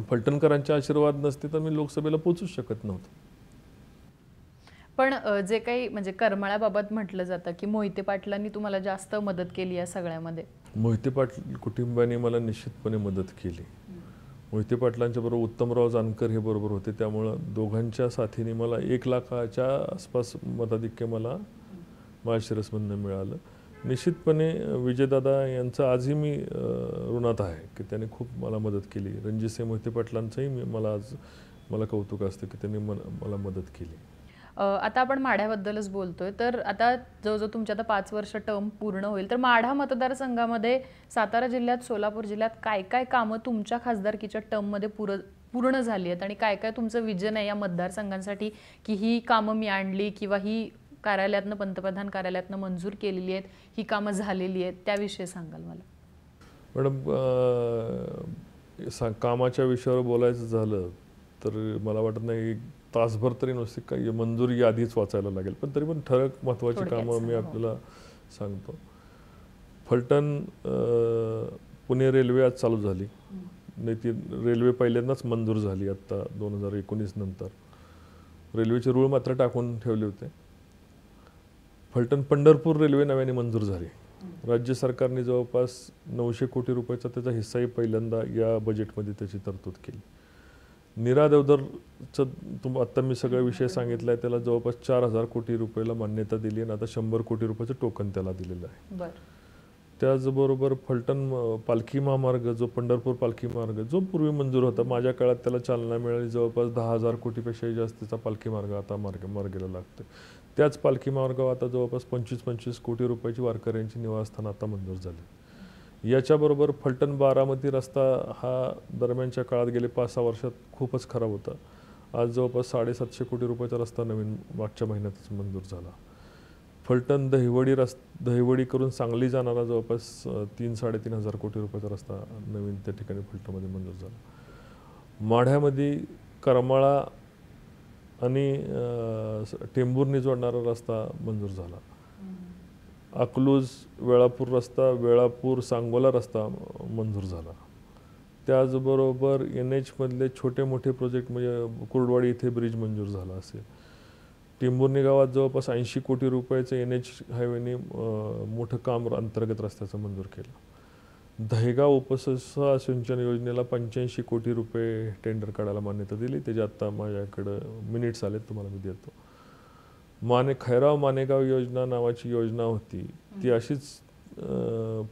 फलटणकरांचे आशीर्वाद नसते तर मी लोकसभेला पोचूच शकत नव्हतं पण जे काही म्हणजे करमाळ्याबाबत म्हटलं जातं की मोहिते पाटलांनी तुम्हाला जास्त मदत केली या सगळ्यामध्ये मोहिते पाटील कुटुंबाने मला निश्चितपणे मदत केली मोहिते पाटलांच्या बरोबर उत्तमराव जानकर हे बरोबर होते त्यामुळं दोघांच्या साथीने मला एक लाखाच्या आसपास मताधिक्य मला माळशिरसमधनं मिळालं निश्चितपणे विजयदादा यांचं आजही मी ऋणात आहे की त्यांनी खूप मला मदत केली रणजितसिंह मोहिते पाटलांचंही मी मला आज मला कौतुक असतं की त्यांनी मला मदत केली आता आपण माढ्याबद्दलच बोलतोय तर आता जवळजवळ तुमच्या आता पाच वर्ष टर्म पूर्ण होईल तर माढा मतदारसंघामध्ये सातारा जिल्ह्यात सोलापूर जिल्ह्यात काय काय कामं तुमच्या खासदारकीच्या टर्ममध्ये पुर पूर्ण झाली आहेत आणि काय काय तुमचं विजन आहे या मतदारसंघांसाठी की ही कामं मी आणली किंवा ही कार्यालयातनं पंतप्रधान कार्यालयातनं मंजूर केलेली आहेत ही कामं झालेली आहेत त्याविषयी सांगाल मला मॅडम कामाच्या विषयावर बोलायचं झालं तर मला वाटत नाही तासभर तरी नुसती काही मंजुरी आधीच वाचायला लागेल पण तरी पण ठरक महत्वाची कामं मी हो. आपल्याला सांगतो फलटण पुणे रेल्वे आज चालू झाली नाही ती रेल्वे पहिल्यांदाच मंजूर झाली आत्ता दोन हजार एकोणीस नंतर रेल्वेचे रूळ मात्र टाकून ठेवले होते फलटण पंढरपूर रेल्वे नव्याने मंजूर झाली राज्य सरकारने जवळपास नऊशे कोटी रुपयाचा त्याचा हिस्साही पहिल्यांदा या बजेटमध्ये त्याची तरतूद केली निरा देवदरचं तुम आत्ता मी सगळे विषय सांगितला आहे त्याला जवळपास चार हजार कोटी रुपयाला मान्यता दिली आणि आता शंभर कोटी रुपयाचं टोकन त्याला दिलेलं आहे त्याचबरोबर फलटण पालखी महामार्ग जो पंढरपूर पालखी मार्ग जो पूर्वी मंजूर होता माझ्या काळात त्याला चालना मिळाली जवळपास दहा हजार कोटीपेक्षा जास्तीचा पालखी मार्ग आता मार्ग मार्गेला लागतो त्याच पालखी मार्गावर आता जवळपास पंचवीस पंचवीस कोटी रुपयाची वारकऱ्यांची निवासस्थान आता मंजूर झाली याच्याबरोबर फलटण बारामती रस्ता हा दरम्यानच्या काळात गेले पाच सहा वर्षात खूपच खराब होता आज जवळपास साडेसातशे कोटी रुपयाचा रस्ता नवीन मागच्या महिन्यातच मंजूर झाला फलटण दहिवडी रस् दहिवडी करून सांगली जाणारा जवळपास तीन साडेतीन हजार कोटी रुपयाचा रस्ता नवीन त्या ठिकाणी फलटणमध्ये मंजूर झाला माढ्यामध्ये करमाळा आणि टेंबूरने जोडणारा रस्ता मंजूर झाला अकलूज वेळापूर रस्ता वेळापूर सांगोला रस्ता मंजूर झाला त्याचबरोबर एन एचमधले छोटे मोठे प्रोजेक्ट म्हणजे कुर्डवाडी इथे ब्रिज मंजूर झाला असेल टिंबुर्णी गावात जवळपास ऐंशी कोटी रुपयाचं एन एच हायवेने मोठं काम अंतर्गत रस्त्याचं मंजूर केलं दहेगाव उपससा सिंचन योजनेला पंच्याऐंशी कोटी रुपये टेंडर काढायला मान्यता दिली त्याचे आत्ता माझ्याकडं मिनिट्स आलेत तुम्हाला मी देतो माने खैराव मानेगाव योजना नावाची योजना होती ती अशीच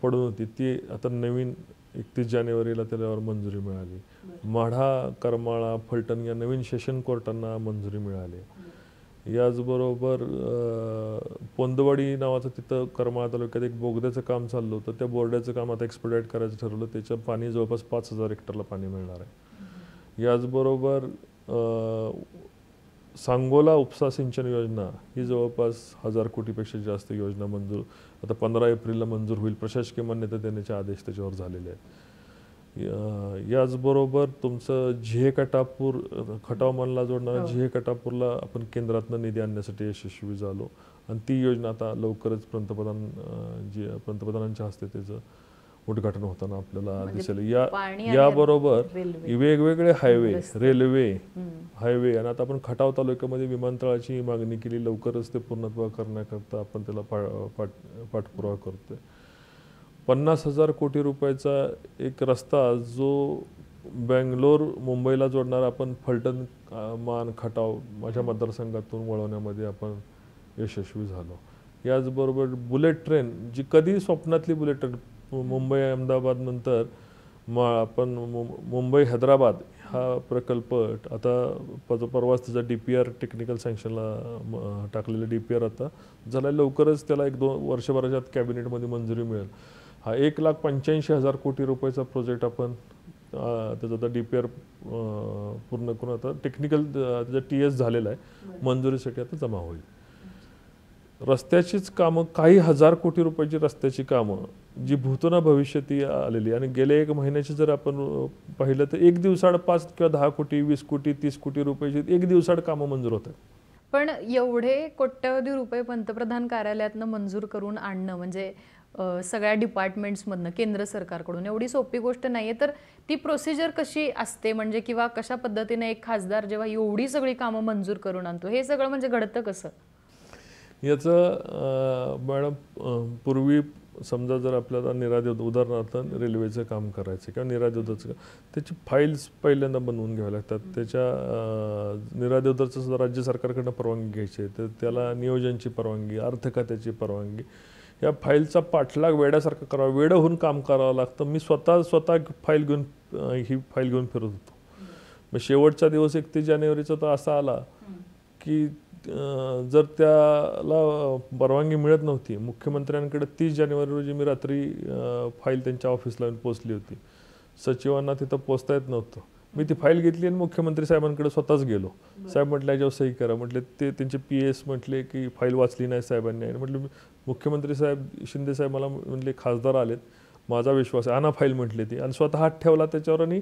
पडून होती ती आता नवीन एकतीस जानेवारीला त्याच्यावर मंजुरी मिळाली माढा करमाळा फलटण या नवीन सेशन कोर्टांना मंजुरी मिळाली याचबरोबर पोंदवाडी नावाचं तिथं करमाळा तालुक्यात एक बोगद्याचं काम चाललं होतं त्या बोर्ड्याचं काम आता एक्सपोर्टेट करायचं ठरवलं त्याच्या पाणी जवळपास पाच हजार हेक्टरला पाणी मिळणार आहे याचबरोबर सांगोला उपसा सिंचन योजना ही जवळपास हजार कोटीपेक्षा जास्त योजना मंजूर आता पंधरा एप्रिलला मंजूर होईल प्रशासकीय मान्यता देण्याचे आदेश त्याच्यावर झालेले आहेत याचबरोबर तुमचं झिहे कटापूर मनला जोडणारा हो. झिहे कटापूरला आपण केंद्रातनं निधी आणण्यासाठी यशस्वी झालो आणि ती योजना आता लवकरच पंतप्रधान जी पंतप्रधानांच्या हस्ते त्याचं उद्घाटन होताना आपल्याला म्हणजे दिसेल या याबरोबर वेगवेगळे हायवे रेल्वे हायवे आणि आता आपण खटाव तालुक्यामध्ये विमानतळाची मागणी केली लवकरच ते पूर्णत्व करण्याकरता आपण त्याला पाठ पाठपुरावा करतोय पन्नास हजार कोटी रुपयाचा एक रस्ता जो बँगलोर मुंबईला जोडणारा आपण फलटण मान खटाव माझ्या मतदारसंघातून वळवण्यामध्ये आपण यशस्वी झालो याचबरोबर बुलेट ट्रेन जी कधी स्वप्नातली बुलेट ट्रेन मुंबई अहमदाबाद नंतर म आपण मुंबई हैदराबाद हा प्रकल्प आता परवाच त्याचा डी पी आर टेक्निकल सँक्शनला टाकलेला डी पी आर आता झाला लवकरच त्याला एक दोन वर्षभराच्या कॅबिनेटमध्ये मंजुरी मिळेल हा एक लाख पंच्याऐंशी हजार कोटी रुपयाचा प्रोजेक्ट आपण त्याचा आता डी पी आर पूर्ण करून आता टेक्निकल त्याचा टी एस झालेला आहे मंजुरीसाठी आता जमा होईल रस्त्याचीच कामं काही हजार कोटी रुपयाची रस्त्याची कामं जी भूतना भविष्य ती आलेली आणि गेल्या एक महिन्याची जर आपण पाहिलं तर एक दिवसाड पाच किंवा दहा कोटी वीस कोटी तीस कोटी रुपयाची एक दिवसाड कामं मंजूर होतात पण एवढे कोट्यवधी रुपये पंतप्रधान कार्यालयातनं मंजूर करून आणणं म्हणजे सगळ्या मधनं केंद्र सरकारकडून एवढी सोपी गोष्ट नाहीये तर ती प्रोसिजर कशी असते म्हणजे किंवा कशा पद्धतीने एक खासदार जेव्हा एवढी सगळी कामं मंजूर करून आणतो हे सगळं म्हणजे घडतं कसं याचं मॅडम पूर्वी समजा जर आपल्याला निरादेव उदाहरणार्थ रेल्वेचं काम करायचं किंवा निरादेवताचं त्याची फाईल्स पहिल्यांदा बनवून घ्याव्या लागतात त्याच्या निरादेवताचं सुद्धा राज्य सरकारकडनं परवानगी घ्यायची तर त्याला नियोजनची परवानगी अर्थखात्याची परवानगी या फाईलचा पाठलाग वेड्यासारखा करावा वेडं होऊन काम करावं लागतं मी स्वतः स्वतः फाईल घेऊन ही फाईल घेऊन फिरत होतो मग शेवटचा दिवस एकतीस जानेवारीचा तर असा आला की जर त्याला परवानगी मिळत नव्हती मुख्यमंत्र्यांकडे तीस जानेवारी रोजी मी रात्री फाईल त्यांच्या ऑफिसला येऊन पोचली होती सचिवांना तिथं पोचता येत नव्हतं मी ती फाईल घेतली आणि मुख्यमंत्री साहेबांकडे स्वतःच गेलो साहेब म्हटलं याच्यावर सही करा म्हटले ते त्यांचे पी एस म्हटले की फाईल वाचली नाही साहेबांनी आणि म्हटलं मुख्यमंत्री साहेब शिंदे साहेब मला म्हटले खासदार आलेत माझा विश्वास आहे आणा फाईल म्हटली ती आणि स्वतः हात ठेवला त्याच्यावर आणि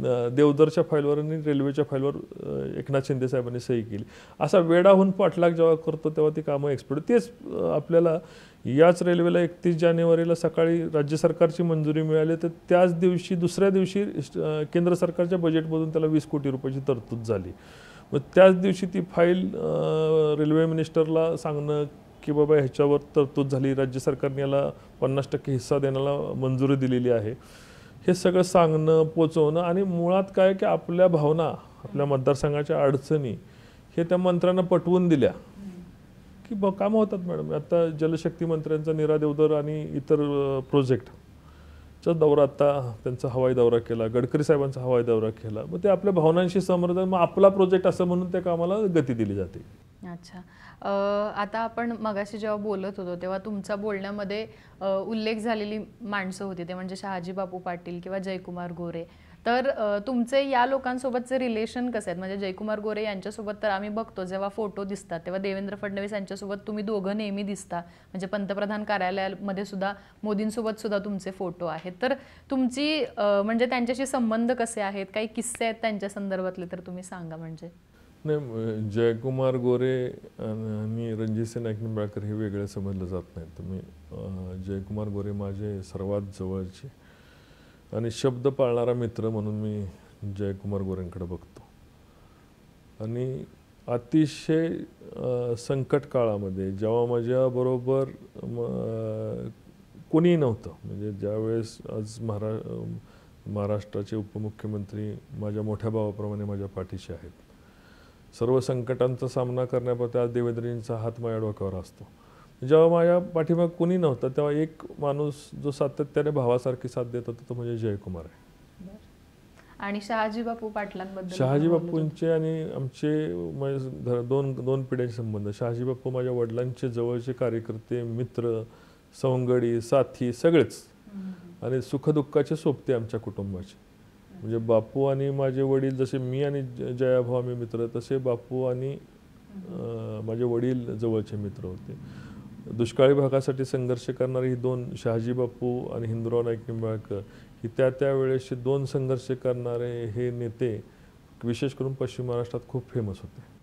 देवदरच्या फाईलवर आणि रेल्वेच्या फाईलवर एकनाथ शिंदे साहेबांनी सही केली असा वेडाहून पाठलाग जेव्हा करतो तेव्हा ती कामं एक्सपर्ट तेच आपल्याला याच रेल्वेला एकतीस जानेवारीला सकाळी राज्य सरकारची मंजुरी मिळाली तर त्याच दिवशी दुसऱ्या दिवशी केंद्र सरकारच्या बजेटमधून त्याला वीस कोटी रुपयाची तरतूद झाली मग त्याच दिवशी ती फाईल रेल्वे मिनिस्टरला सांगणं की बाबा ह्याच्यावर तरतूद झाली राज्य सरकारने याला पन्नास टक्के हिस्सा देण्याला मंजुरी दिलेली आहे हे सगळं सांगणं पोचवणं आणि मुळात काय की आपल्या भावना आपल्या मतदारसंघाच्या अडचणी हे त्या मंत्र्यांना पटवून दिल्या की ब कामं होतात मॅडम आता जलशक्ती मंत्र्यांचा निरा देवधर आणि इतर प्रोजेक्टचा दौरा आता त्यांचा हवाई दौरा केला गडकरी साहेबांचा हवाई दौरा केला मग ते आपल्या भावनांशी समर्थन मग आपला प्रोजेक्ट असं म्हणून त्या कामाला गती दिली जाते अच्छा आता आपण मगाशी जेव्हा बोलत होतो तेव्हा तुमचा बोलण्यामध्ये उल्लेख झालेली माणसं होती ते म्हणजे शहाजी बापू पाटील किंवा जयकुमार गोरे तर तुमचे या लोकांसोबतचे रिलेशन कसे आहेत म्हणजे जयकुमार गोरे यांच्यासोबत तर आम्ही बघतो जेव्हा फोटो दिसतात तेव्हा देवेंद्र फडणवीस यांच्यासोबत तुम्ही दोघं नेहमी दिसता म्हणजे पंतप्रधान कार्यालयामध्ये सुद्धा मोदींसोबत सुद्धा तुमचे फोटो आहेत तर तुमची म्हणजे त्यांच्याशी संबंध कसे आहेत काही किस्से आहेत त्यांच्या संदर्भातले तर तुम्ही सांगा म्हणजे नाही जयकुमार गोरे आणि रणजितसिंह एक निंबाळकर हे वेगळे समजलं जात नाही तर मी जयकुमार गोरे माझे सर्वात जवळचे आणि शब्द पाळणारा मित्र म्हणून मी जयकुमार गोरेंकडे बघतो आणि अतिशय संकट काळामध्ये जेव्हा माझ्याबरोबर म कोणी नव्हतं म्हणजे ज्यावेळेस आज महारा महाराष्ट्राचे उपमुख्यमंत्री माझ्या मोठ्या भावाप्रमाणे माझ्या पाठीशी आहेत सर्व संकटांचा सामना करण्याबद्दल आज देवेंद्रजींचा हात माझ्या डोक्यावर असतो जेव्हा माझ्या पाठीमाग कोणी नव्हतं तेव्हा एक माणूस जो सातत्याने भावासारखी साथ देत होता तो म्हणजे जयकुमार आहे आणि शहाजी बापू पाटलांबद्दल शहाजी म्हणजे बापूंचे आणि आमचे दोन दोन पिढ्यांचे संबंध शहाजी बापू माझ्या वडिलांचे जवळचे कार्यकर्ते मित्र सवंगडी साथी सगळेच आणि सुखदुःखाचे सोबते आमच्या कुटुंबाचे म्हणजे बापू आणि माझे वडील जसे मी आणि जयाभाऊ मी मित्र तसे बापू आणि माझे वडील जवळचे मित्र होते दुष्काळी भागासाठी संघर्ष करणारी ही दोन शहाजी बापू आणि हिंदुराव नाईक निंबाळकर ही त्या त्यावेळेसचे दोन संघर्ष करणारे हे नेते विशेष करून पश्चिम महाराष्ट्रात खूप फेमस होते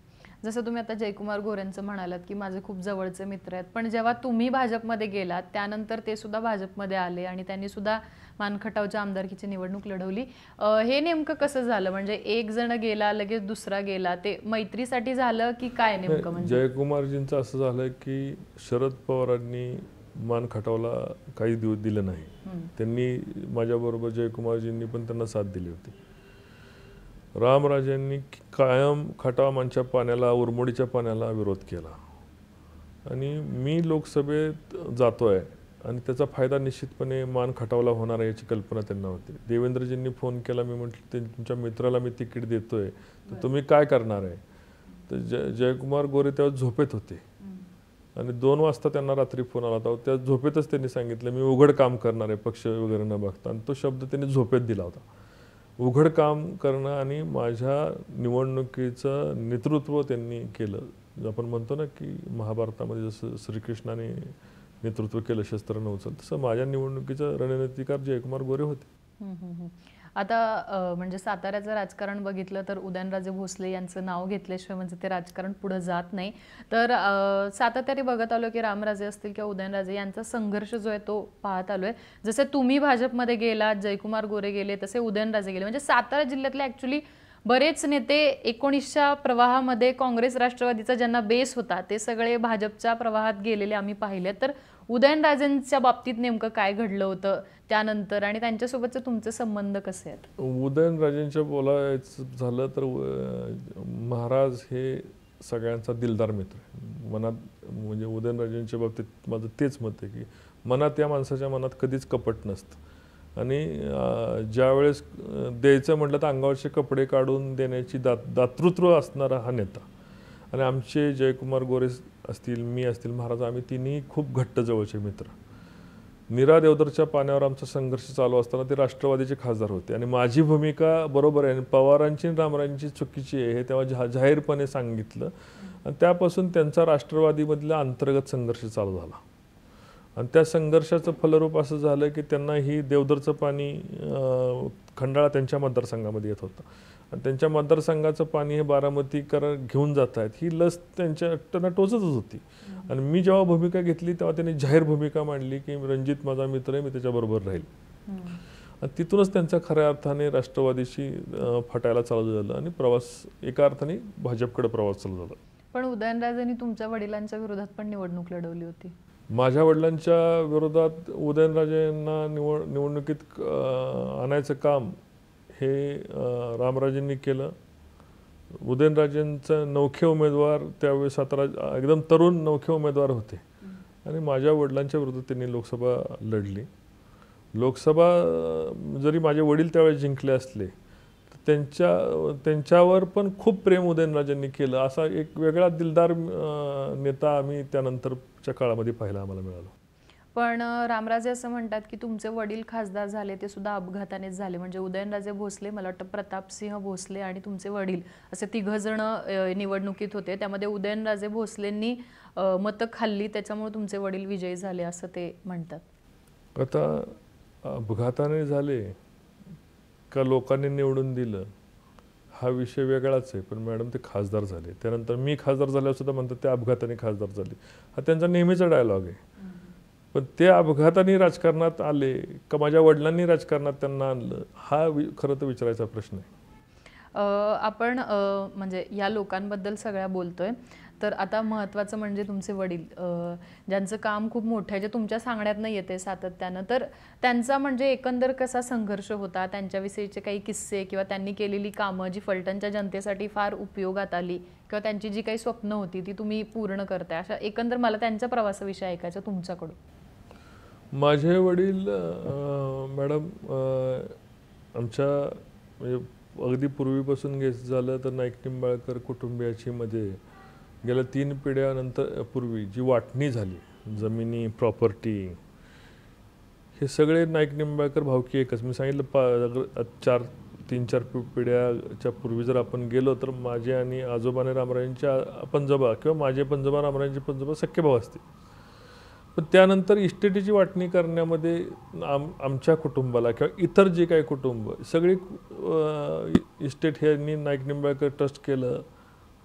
जसं तुम्ही आता जयकुमार गोरेंचं म्हणालात की माझे खूप जवळचे मित्र आहेत पण जेव्हा तुम्ही भाजपमध्ये गेलात त्यानंतर ते सुद्धा भाजपमध्ये आले आणि त्यांनी सुद्धा मानखटावच्या आमदारकीची निवडणूक लढवली हे नेमकं कसं झालं म्हणजे एक जण गेला लगेच दुसरा गेला ते मैत्रीसाठी झालं की काय नेमकं म्हणजे जयकुमारजींचं असं झालं की शरद पवारांनी मानखटावला काही दिवस दिलं नाही त्यांनी माझ्याबरोबर जयकुमारजींनी पण त्यांना साथ दिली होती रामराजेंनी कायम खटाव मांच्या पाण्याला उरमोडीच्या पाण्याला विरोध केला आणि मी लोकसभेत जातो आहे आणि त्याचा फायदा निश्चितपणे मान खटावला होणार आहे याची कल्पना त्यांना होती देवेंद्रजींनी फोन केला मी म्हटलं ते तुमच्या मित्राला मी तिकीट देतो आहे तर तुम्ही काय करणार आहे तर जय जयकुमार गोरे तेव्हा झोपेत होते आणि दोन वाजता त्यांना रात्री फोन आला होता त्या झोपेतच त्यांनी सांगितलं मी उघड काम करणार आहे पक्ष वगैरे न बघता आणि तो शब्द त्यांनी झोपेत दिला होता उघड काम करणं आणि माझ्या निवडणुकीचं नेतृत्व त्यांनी केलं आपण म्हणतो ना की महाभारतामध्ये जसं श्रीकृष्णाने नेतृत्व केलं शस्त्र नौचल तसं माझ्या निवडणुकीचं रणनीतिकार जयकुमार गोरे होते आता म्हणजे साताऱ्याचं राजकारण बघितलं तर उदयनराजे भोसले यांचं नाव घेतल्याशिवाय म्हणजे ते राजकारण पुढं जात नाही तर सातत्याने बघत आलो की रामराजे असतील किंवा उदयनराजे यांचा संघर्ष जो आहे तो पाहत आलो आहे जसे तुम्ही भाजपमध्ये गेलात जयकुमार गोरे गेले तसे उदयनराजे गेले म्हणजे सातारा जिल्ह्यातल्या ॲक्च्युली बरेच नेते एकोणीसच्या प्रवाहामध्ये काँग्रेस राष्ट्रवादीचा ज्यांना बेस होता ते सगळे भाजपच्या प्रवाहात गेलेले आम्ही पाहिले तर उदयनराजेंच्या बाबतीत नेमकं काय घडलं होतं त्यानंतर आणि त्यांच्यासोबतचे तुमचे संबंध कसे आहेत उदयनराजेंच्या बोलायचं झालं तर महाराज हे सगळ्यांचा दिलदार मित्र मनात म्हणजे उदयनराजेंच्या बाबतीत माझं तेच मत आहे की मनात या माणसाच्या मनात कधीच कपट नसतं आणि ज्यावेळेस द्यायचं म्हटलं तर अंगावरचे कपडे काढून देण्याची दात दातृत्व असणारा हा नेता आणि आमचे जयकुमार गोरे असतील मी असतील महाराज आम्ही तिन्ही खूप घट्ट जवळचे मित्र निरा देवदरच्या पाण्यावर आमचा संघर्ष चालू असताना ते राष्ट्रवादीचे खासदार होते आणि माझी भूमिका बरोबर आहे पवारांची आणि रामरांची चुकीची आहे हे तेव्हा जा जाहीरपणे सांगितलं आणि त्यापासून त्यांचा राष्ट्रवादीमधला अंतर्गत संघर्ष चालू झाला आणि त्या संघर्षाचं फलरूप असं झालं की त्यांना ही देवदरचं पाणी खंडाळा त्यांच्या मतदारसंघामध्ये येत होतं आणि त्यांच्या मतदारसंघाचं पाणी हे बारामतीकर घेऊन जात आहेत ही लस त्यांच्या त्यांना टोचतच होती आणि मी जेव्हा भूमिका घेतली तेव्हा त्यांनी जाहीर भूमिका मांडली की रणजित माझा मित्र आहे मी त्याच्याबरोबर राहील आणि तिथूनच त्यांचा खऱ्या अर्थाने राष्ट्रवादीशी फटायला चालू झालं आणि प्रवास एका अर्थाने भाजपकडे प्रवास चालू झाला पण उदयनराजांनी तुमच्या वडिलांच्या विरोधात पण निवडणूक लढवली होती माझ्या वडिलांच्या विरोधात उदयनराजे यांना निवड निवडणुकीत आणायचं काम हे रामराजेंनी केलं उदयनराजेंचं नवखे उमेदवार त्यावेळी सातारा एकदम तरुण नवखे उमेदवार होते आणि माझ्या वडिलांच्या विरोधात त्यांनी लोकसभा लढली लोकसभा जरी माझे वडील त्यावेळेस जिंकले असले त्यांच्या त्यांच्यावर पण खूप प्रेम उदयनराजांनी केलं असा एक वेगळा दिलदार नेता आम्ही त्यानंतरच्या काळामध्ये पाहायला आम्हाला मिळालो पण रामराजे असं म्हणतात की तुमचे वडील खासदार झाले ते सुद्धा अपघातानेच झाले म्हणजे उदयनराजे भोसले मला वाटतं प्रतापसिंह भोसले आणि तुमचे वडील असे तिघजण निवडणुकीत होते त्यामध्ये उदयनराजे भोसलेंनी मतं खाल्ली त्याच्यामुळे तुमचे वडील विजयी झाले असं ते म्हणतात आता अपघाताने झाले का लोकांनी निवडून दिलं हा विषय वेगळाच आहे पण मॅडम ते खासदार झाले त्यानंतर मी खासदार झाल्यावर सुद्धा म्हणतात त्या अपघाताने खासदार झाले हा त्यांचा नेहमीचा डायलॉग आहे पण ते अपघाताने राजकारणात आले का माझ्या वडिलांनी राजकारणात त्यांना आणलं हा खरं तर विचारायचा प्रश्न आहे आपण म्हणजे या लोकांबद्दल सगळ्या बोलतोय तर आता महत्त्वाचं म्हणजे तुमचे वडील ज्यांचं काम खूप मोठं आहे जे तुमच्या सांगण्यात नाही येते सातत्यानं तर त्यांचा म्हणजे एकंदर कसा संघर्ष होता त्यांच्याविषयीचे काही किस्से किंवा त्यांनी केलेली कामं जी फलटणच्या जनतेसाठी फार उपयोगात आली किंवा त्यांची जी काही स्वप्न होती ती तुम्ही पूर्ण करताय अशा एकंदर मला त्यांच्या प्रवासाविषयी ऐकायचं तुमच्याकडून माझे वडील मॅडम आमच्या म्हणजे अगदी पूर्वीपासून घेत झालं तर नाईक निंबाळकर कुटुंबियाची मध्ये गेल्या तीन पिढ्यानंतर पूर्वी जी वाटणी झाली जमिनी प्रॉपर्टी हे सगळे नाईक निंबाळकर भावकी एकच मी सांगितलं पा चार तीन चार पिढ्याच्या पूर्वी जर आपण गेलो तर माझे आणि आजोबाने रामरायांच्या पंजोबा किंवा माझे पंजोबा रामरायांचे पंजोबा सख्य भाव असते पण त्यानंतर इस्टेटीची वाटणी करण्यामध्ये आम आमच्या कुटुंबाला किंवा इतर जे काही कुटुंब सगळी इस्टेट ह्यांनी नाईक निंबाळकर ट्रस्ट केलं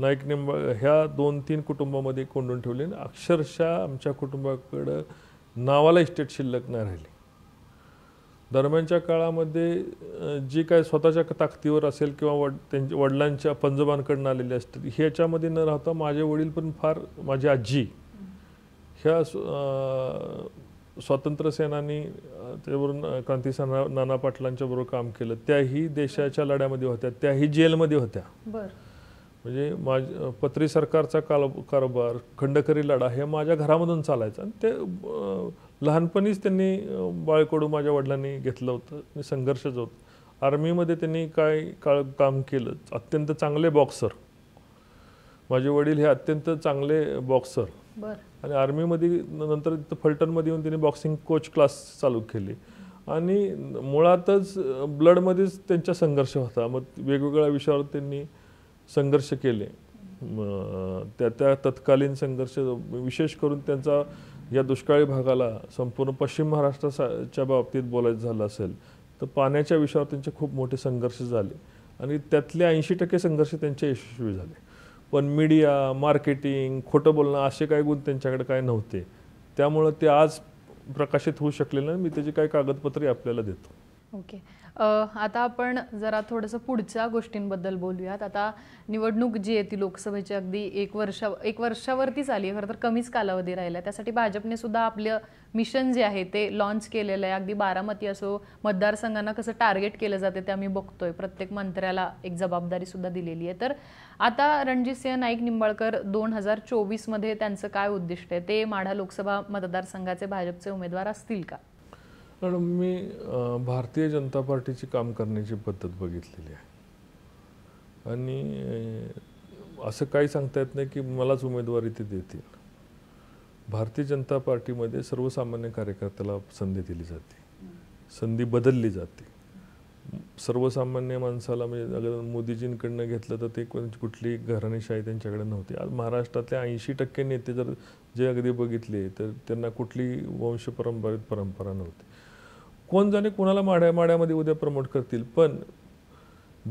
नाईक निंब ह्या दोन तीन कुटुंबामध्ये कोंडून ठेवले आणि अक्षरशः आमच्या कुटुंबाकडं नावाला इस्टेट शिल्लक नाही राहिली दरम्यानच्या काळामध्ये जी काय स्वतःच्या ताकदीवर असेल किंवा वड त्यांच्या वडिलांच्या पंजबांकडून आलेले असतील ह्याच्यामध्ये न राहता माझे वडील पण फार माझी आजी ह्या स्वातंत्र्य सेनानी त्यावरून क्रांती नाना पाटलांच्या बरोबर काम केलं त्याही देशाच्या लढ्यामध्ये होत्या त्याही जेलमध्ये होत्या म्हणजे माझ पत्री सरकारचा काल कारोबार खंडकरी लढा हे माझ्या घरामधून चालायचं आणि ते लहानपणीच त्यांनी बाळकडू माझ्या वडिलांनी घेतलं होतं संघर्षच होत आर्मीमध्ये त्यांनी काय काळ काम केलं अत्यंत चांगले बॉक्सर माझे वडील हे अत्यंत चांगले बॉक्सर आणि आर्मीमध्ये नंतर फलटणमध्ये येऊन त्यांनी बॉक्सिंग कोच क्लास चालू केले आणि मुळातच ब्लडमध्येच त्यांचा संघर्ष होता मग वेगवेगळ्या विषयावर त्यांनी संघर्ष केले त्या त्या तत्कालीन संघर्ष विशेष करून त्यांचा या दुष्काळी भागाला संपूर्ण पश्चिम महाराष्ट्राच्या बाबतीत बोलायचं झालं असेल तर पाण्याच्या विषयावर त्यांचे खूप मोठे संघर्ष झाले आणि त्यातले ऐंशी टक्के संघर्ष त्यांचे यशस्वी झाले पण मीडिया मार्केटिंग खोटं बोलणं असे काही गुण त्यांच्याकडे काय नव्हते त्यामुळं ते आज प्रकाशित होऊ शकलेलं मी त्याची काही कागदपत्रे आपल्याला देतो ओके okay. आता आपण जरा थोडंसं पुढच्या गोष्टींबद्दल बोलूयात आता निवडणूक जी आहे ती लोकसभेची अगदी एक वर्षा एक वर्षावरतीच आली आहे खरं तर कमीच कालावधी राहिला त्यासाठी भाजपने सुद्धा आपलं मिशन जे आहे ते लॉन्च केलेलं आहे अगदी बारामती असो मतदारसंघांना कसं टार्गेट केलं जाते ते आम्ही बघतोय प्रत्येक मंत्र्याला एक जबाबदारी सुद्धा दिलेली आहे तर आता रणजित नाईक निंबाळकर दोन हजार चोवीसमध्ये त्यांचं काय उद्दिष्ट आहे ते माढा लोकसभा मतदारसंघाचे भाजपचे उमेदवार असतील का मॅडम मी भारतीय जनता पार्टीची काम करण्याची पद्धत बघितलेली आहे आणि असं काही सांगता येत नाही की मलाच उमेदवारी ते देतील भारतीय जनता पार्टीमध्ये सर्वसामान्य कार्यकर्त्याला संधी दिली जाते संधी बदलली जाते सर्वसामान्य माणसाला म्हणजे अगर मोदीजींकडनं घेतलं तर ते कुठली घराणेशाही त्यांच्याकडे नव्हती आज महाराष्ट्रातले ऐंशी टक्के नेते जर जे अगदी बघितले तर त्यांना कुठली वंश परंपरेत परंपरा नव्हती कोण जाणे कोणाला माड्या माड्यामध्ये उद्या प्रमोट करतील पण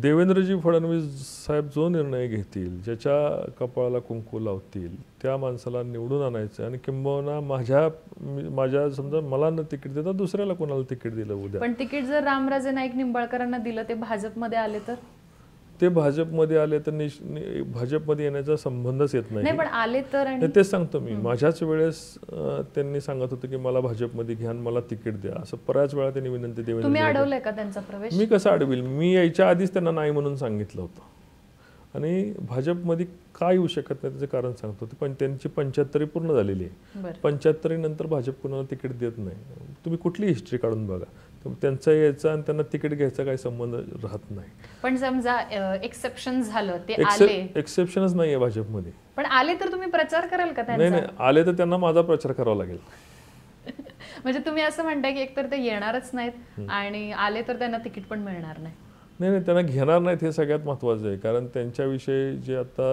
देवेंद्रजी फडणवीस साहेब जो निर्णय घेतील ज्याच्या कपाळाला कुंकू लावतील त्या माणसाला निवडून आणायचं आणि किंबहुना माझ्या माझ्या समजा मला न तिकीट देता दुसऱ्याला कोणाला तिकीट दिलं उद्या पण तिकीट जर रामराजे नाईक निंबाळकरांना दिलं ते भाजपमध्ये आले तर ते भाजपमध्ये आले तर निश भाजपमध्ये येण्याचा संबंधच येत नाही पण आले तर तेच सांगतो मी माझ्याच वेळेस त्यांनी सांगत होतं की मला भाजपमध्ये घ्या मला तिकीट द्या असं बऱ्याच वेळा त्यांनी विनंती देवेंद्र तुम्ही का त्यांचा प्रवेश मी कसं अडवील मी यायच्या आधीच त्यांना नाही म्हणून सांगितलं होतं आणि भाजपमध्ये काय येऊ शकत नाही त्याचं कारण सांगतो पण त्यांची पंच्याहत्तरी पूर्ण झालेली आहे पंच्याहत्तरी नंतर भाजप कुणाला तिकीट देत नाही तुम्ही कुठली हिस्ट्री काढून बघा त्यांचा यायचा आणि त्यांना तिकीट घ्यायचा काही संबंध राहत नाही पण समजा एक्सेप्शन झालं ते एक्सेप्शनच नाहीये भाजपमध्ये पण आले तर तुम्ही प्रचार कराल का नाही नाही आले तर त्यांना माझा प्रचार करावा लागेल [laughs] म्हणजे तुम्ही असं म्हणताय की एकतर ते येणारच नाहीत आणि आले तर त्यांना तिकीट पण मिळणार नाही नाही नाही त्यांना घेणार नाहीत हे सगळ्यात महत्वाचं आहे कारण त्यांच्याविषयी जे आता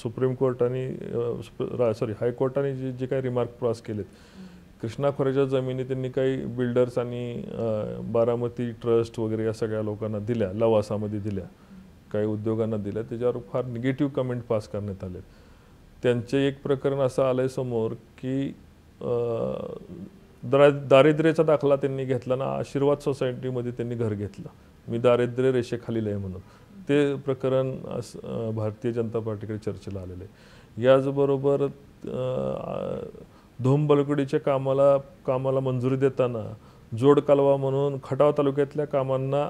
सुप्रीम कोर्टाने सॉरी हायकोर्टाने जे जे काही रिमार्क प्रॉस केलेत कृष्णा खोऱ्याच्या जमिनी त्यांनी काही बिल्डर्स आणि बारामती ट्रस्ट वगैरे या सगळ्या लोकांना दिल्या लवासामध्ये दिल्या काही उद्योगांना दिल्या त्याच्यावर फार निगेटिव्ह कमेंट पास करण्यात आले त्यांचे एक प्रकरण असं आलं आहे समोर की दारिद्र्याचा दाखला त्यांनी घेतला ना आशीर्वाद सोसायटीमध्ये त्यांनी घर घेतलं मी दारिद्र्य रेषेखालील आहे म्हणून ते प्रकरण भारतीय जनता पार्टीकडे चर्चेला आलेलं आहे याचबरोबर धोमबलकुडीच्या कामाला कामाला मंजुरी देताना जोडकालवा म्हणून खटाव तालुक्यातल्या कामांना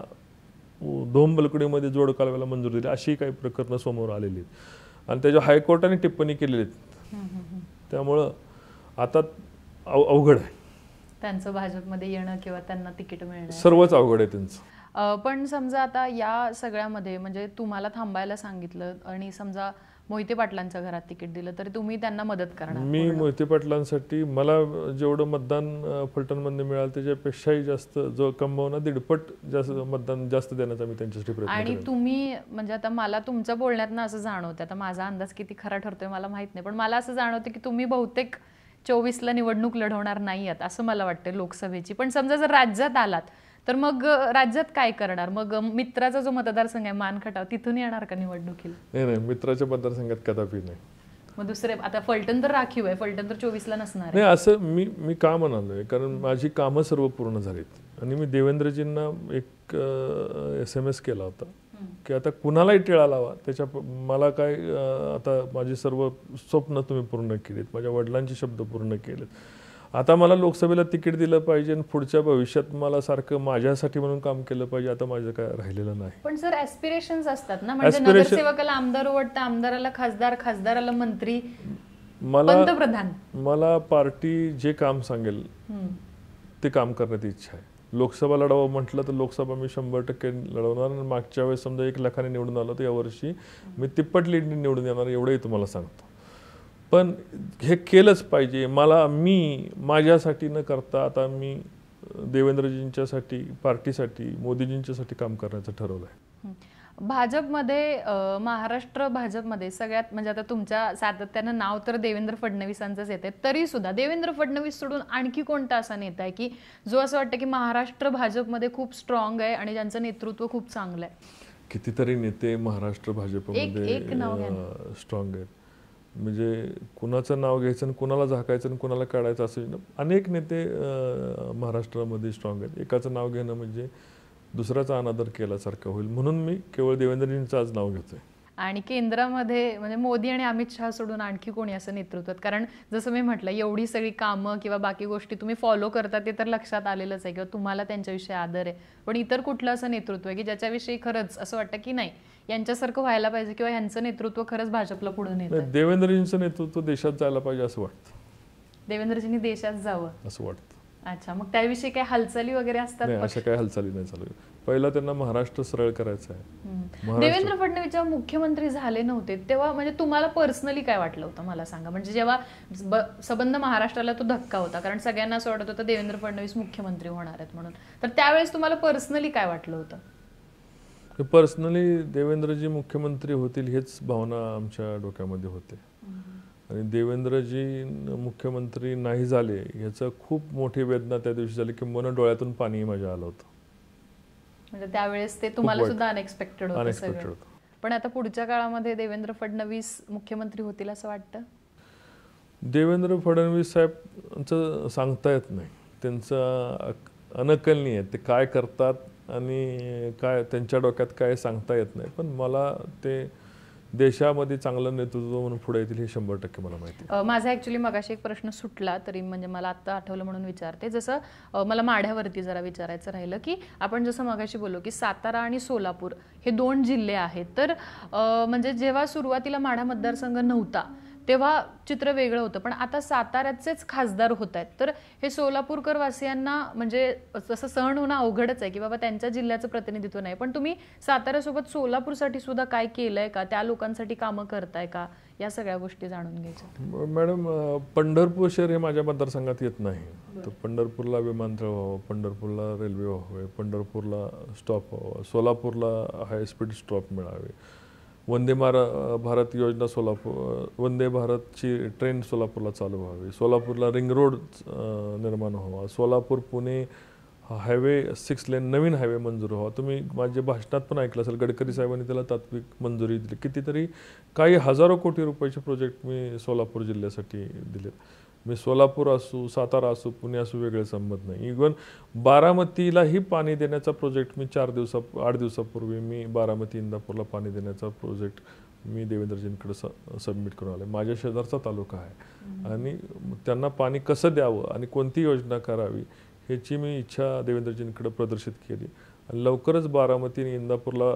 धोमबलकुडीमध्ये जोडकालव्याला मंजुरी दिली अशी काही प्रकरणं समोर आलेली आहेत आणि त्याच्या हायकोर्टाने टिप्पणी केलेली त्यामुळं आता अवघड आहे त्यांचं भाजपमध्ये येणं किंवा त्यांना तिकीट मिळणं सर्वच अवघड आहे त्यांचं पण समजा आता या सगळ्यामध्ये म्हणजे तुम्हाला थांबायला सांगितलं आणि समजा मोहिते पाटलांचं घरात तिकीट दिलं तरी तुम्ही त्यांना मदत करणार मी मोहिते पाटलांसाठी मला जेवढं मतदान फलटणमध्ये मिळालं त्याच्यापेक्षाही जास्त जो कमवणार दीडपट जास्त मतदान जास्त देण्याचा मी त्यांच्यासाठी प्रयत्न आणि तुम्ही म्हणजे आता मला तुमच्या बोलण्यात असं जाणवतं आता माझा अंदाज किती खरा ठरतोय मला माहित नाही पण मला असं जाणवतं की तुम्ही बहुतेक चोवीसला निवडणूक लढवणार नाही आहात असं मला वाटतं लोकसभेची पण समजा जर राज्यात आलात तर मग राज्यात काय करणार मग मित्राचा जो मतदारसंघ आहे मानखटाव तिथून येणार का निवडणुकीला नाही नाही मित्राच्या मतदारसंघात कदापि नाही मग दुसरे आता फलटण तर राखीव आहे फलटण तर चोवीसला नसणार नाही असं मी मी का म्हणालोय कारण माझी कामं सर्व पूर्ण झालीत आणि मी देवेंद्रजींना एक एस एम एस केला होता की आता कुणालाही टिळा लावा त्याच्या मला काय आता माझी सर्व स्वप्न तुम्ही पूर्ण केलीत माझ्या वडिलांचे शब्द पूर्ण केलेत आता मला लोकसभेला तिकीट दिलं पाहिजे आणि पुढच्या भविष्यात मला सारखं माझ्यासाठी म्हणून काम केलं पाहिजे आता माझं काय राहिलेलं नाही पण सर ऍस्पिरेशन्स असतात ना म्हणजे नगरसेवकाला आमदार वाटतं आमदाराला खासदार खासदाराला मंत्री मला पंतप्रधान मला पार्टी जे काम सांगेल ते काम करण्याची इच्छा आहे लोकसभा लढावं म्हटलं तर लोकसभा मी शंभर टक्के लढवणार आणि मागच्या वेळेस समजा एक लाखाने निवडून आलो तर यावर्षी मी तिप्पट लीडने निवडून येणार एवढंही तुम्हाला सांगतो पण हे केलंच पाहिजे मला मी माझ्यासाठी न करता आता मी देवेंद्रजींच्यासाठी पार्टीसाठी मोदीजींच्यासाठी काम करण्याचं ठरवलं आहे भाजपमध्ये महाराष्ट्र भाजपमध्ये सगळ्यात म्हणजे आता तुमच्या सातत्यानं नाव तर देवेंद्र फडणवीसांचंच येते तरी सुद्धा देवेंद्र फडणवीस सोडून आणखी कोणता असा नेता आहे की जो असं वाटतं की महाराष्ट्र भाजपमध्ये खूप स्ट्रॉंग आहे आणि ज्यांचं नेतृत्व खूप चांगलं आहे कितीतरी नेते महाराष्ट्र भाजपमध्ये स्ट्रॉंग आहेत म्हणजे कुणाचं नाव घ्यायचं आणि कुणाला झाकायचं आणि कुणाला काढायचं असं अनेक नेते महाराष्ट्रामध्ये स्ट्रॉंग आहेत एकाचं नाव घेणं म्हणजे दुसऱ्याचा अनादर केल्यासारखं होईल म्हणून मी केवळ देवेंद्रजींचं आज नाव घेतोय आणि केंद्रामध्ये म्हणजे मोदी आणि अमित शहा सोडून आणखी कोणी असं नेतृत्वात कारण जसं मी म्हटलं एवढी सगळी कामं किंवा बाकी गोष्टी तुम्ही फॉलो करता ते तर लक्षात आलेलंच आहे किंवा तुम्हाला त्यांच्याविषयी आदर आहे पण इतर कुठलं असं नेतृत्व आहे की ज्याच्याविषयी खरंच असं वाटतं की नाही यांच्यासारखं व्हायला पाहिजे किंवा यांचं नेतृत्व खरंच भाजपला पुढे नेतं देवेंद्रजींचं नेतृत्व देशात जायला पाहिजे असं वाटतं देवेंद्रजींनी देशात जावं असं वाटतं अच्छा मग त्याविषयी काय हालचाली वगैरे असतात अशा काही हालचाली नाही चालू पहिला त्यांना महाराष्ट्र सरळ करायचं आहे देवेंद्र फडणवीस जेव्हा मुख्यमंत्री झाले नव्हते तेव्हा म्हणजे तुम्हाला पर्सनली काय वाटलं होतं मला सांगा म्हणजे जेव्हा संबंध महाराष्ट्राला तो धक्का होता कारण सगळ्यांना असं वाटत होतं देवेंद्र फडणवीस मुख्यमंत्री होणार आहेत म्हणून तर त्यावेळेस तुम्हाला पर्सनली काय वाटलं होतं पर्सनली देवेंद्रजी मुख्यमंत्री होतील हेच भावना आमच्या डोक्यामध्ये होते आणि देवेंद्रजी मुख्यमंत्री नाही झाले ह्याचं खूप मोठी वेदना त्या दिवशी झाली की मन डोळ्यातून पाणी माझ्या आलं होतं म्हणजे त्यावेळेस ते तुम्हाला सुद्धा अनएक्सपेक्टेड होतं पण आता पुढच्या काळामध्ये देवेंद्र फडणवीस मुख्यमंत्री होतील असं वाटतं देवेंद्र फडणवीस साहेबांचं सांगता येत नाही त्यांचं अनकलनीय ते काय करतात आणि काय त्यांच्या डोक्यात काय सांगता येत नाही पण मला ते देशामध्ये चांगलं नेतृत्व म्हणून पुढे येतील हे शंभर टक्के मला माहिती माझा ॲक्च्युली मगाशी एक प्रश्न सुटला तरी म्हणजे मला आत्ता आठवलं म्हणून विचारते जसं मला माढ्यावरती जरा विचारायचं राहिलं की आपण जसं मगाशी बोललो की सातारा आणि सोलापूर हे दोन जिल्हे आहेत तर म्हणजे जेव्हा सुरुवातीला माढा मतदारसंघ नव्हता तेव्हा चित्र वेगळं होतं पण आता साताऱ्याचेच खासदार होत आहेत तर हे सोलापूरकर वासियांना म्हणजे तसं सहन होणं अवघडच आहे की बाबा त्यांच्या जिल्ह्याचं प्रतिनिधित्व नाही पण तुम्ही साताऱ्यासोबत सोलापूरसाठी सुद्धा काय केलंय का त्या लोकांसाठी कामं करताय का या सगळ्या गोष्टी जाणून घ्यायच्या मॅडम पंढरपूर शहर हे माझ्या मतदारसंघात येत नाही तर पंढरपूरला विमानतळ व्हावं पंढरपूरला रेल्वे व्हावे पंढरपूरला स्टॉप व्हावं सोलापूरला हायस्पीड स्टॉप मिळावे वंदे मारा भारत योजना सोलापूर वंदे भारतची ट्रेन सोलापूरला चालू व्हावी सोलापूरला रिंग रोड निर्माण व्हावा Solapur Pune highway six lane नवीन हायवे मंजूर व्हावा तुम्ही माझ्या भाषणात पण ऐकलं असेल गडकरी साहेबांनी त्याला तात्विक मंजुरी दिली कितीतरी काही हजारो कोटी रुपयाचे प्रोजेक्ट मी सोलापूर जिल्ह्यासाठी दिलेत म्हणजे सोलापूर असू सातारा असू पुणे असू वेगळे संबंध नाही इवन बारामतीलाही पाणी देण्याचा प्रोजेक्ट मी चार दिवसा आठ दिवसापूर्वी मी बारामती इंदापूरला पाणी देण्याचा प्रोजेक्ट मी देवेंद्रजींकडे स सबमिट करून आले माझ्या शेजारचा तालुका आहे आणि त्यांना पाणी कसं द्यावं आणि कोणती योजना करावी ह्याची मी इच्छा देवेंद्रजींकडे प्रदर्शित केली आणि लवकरच बारामती इंदापूरला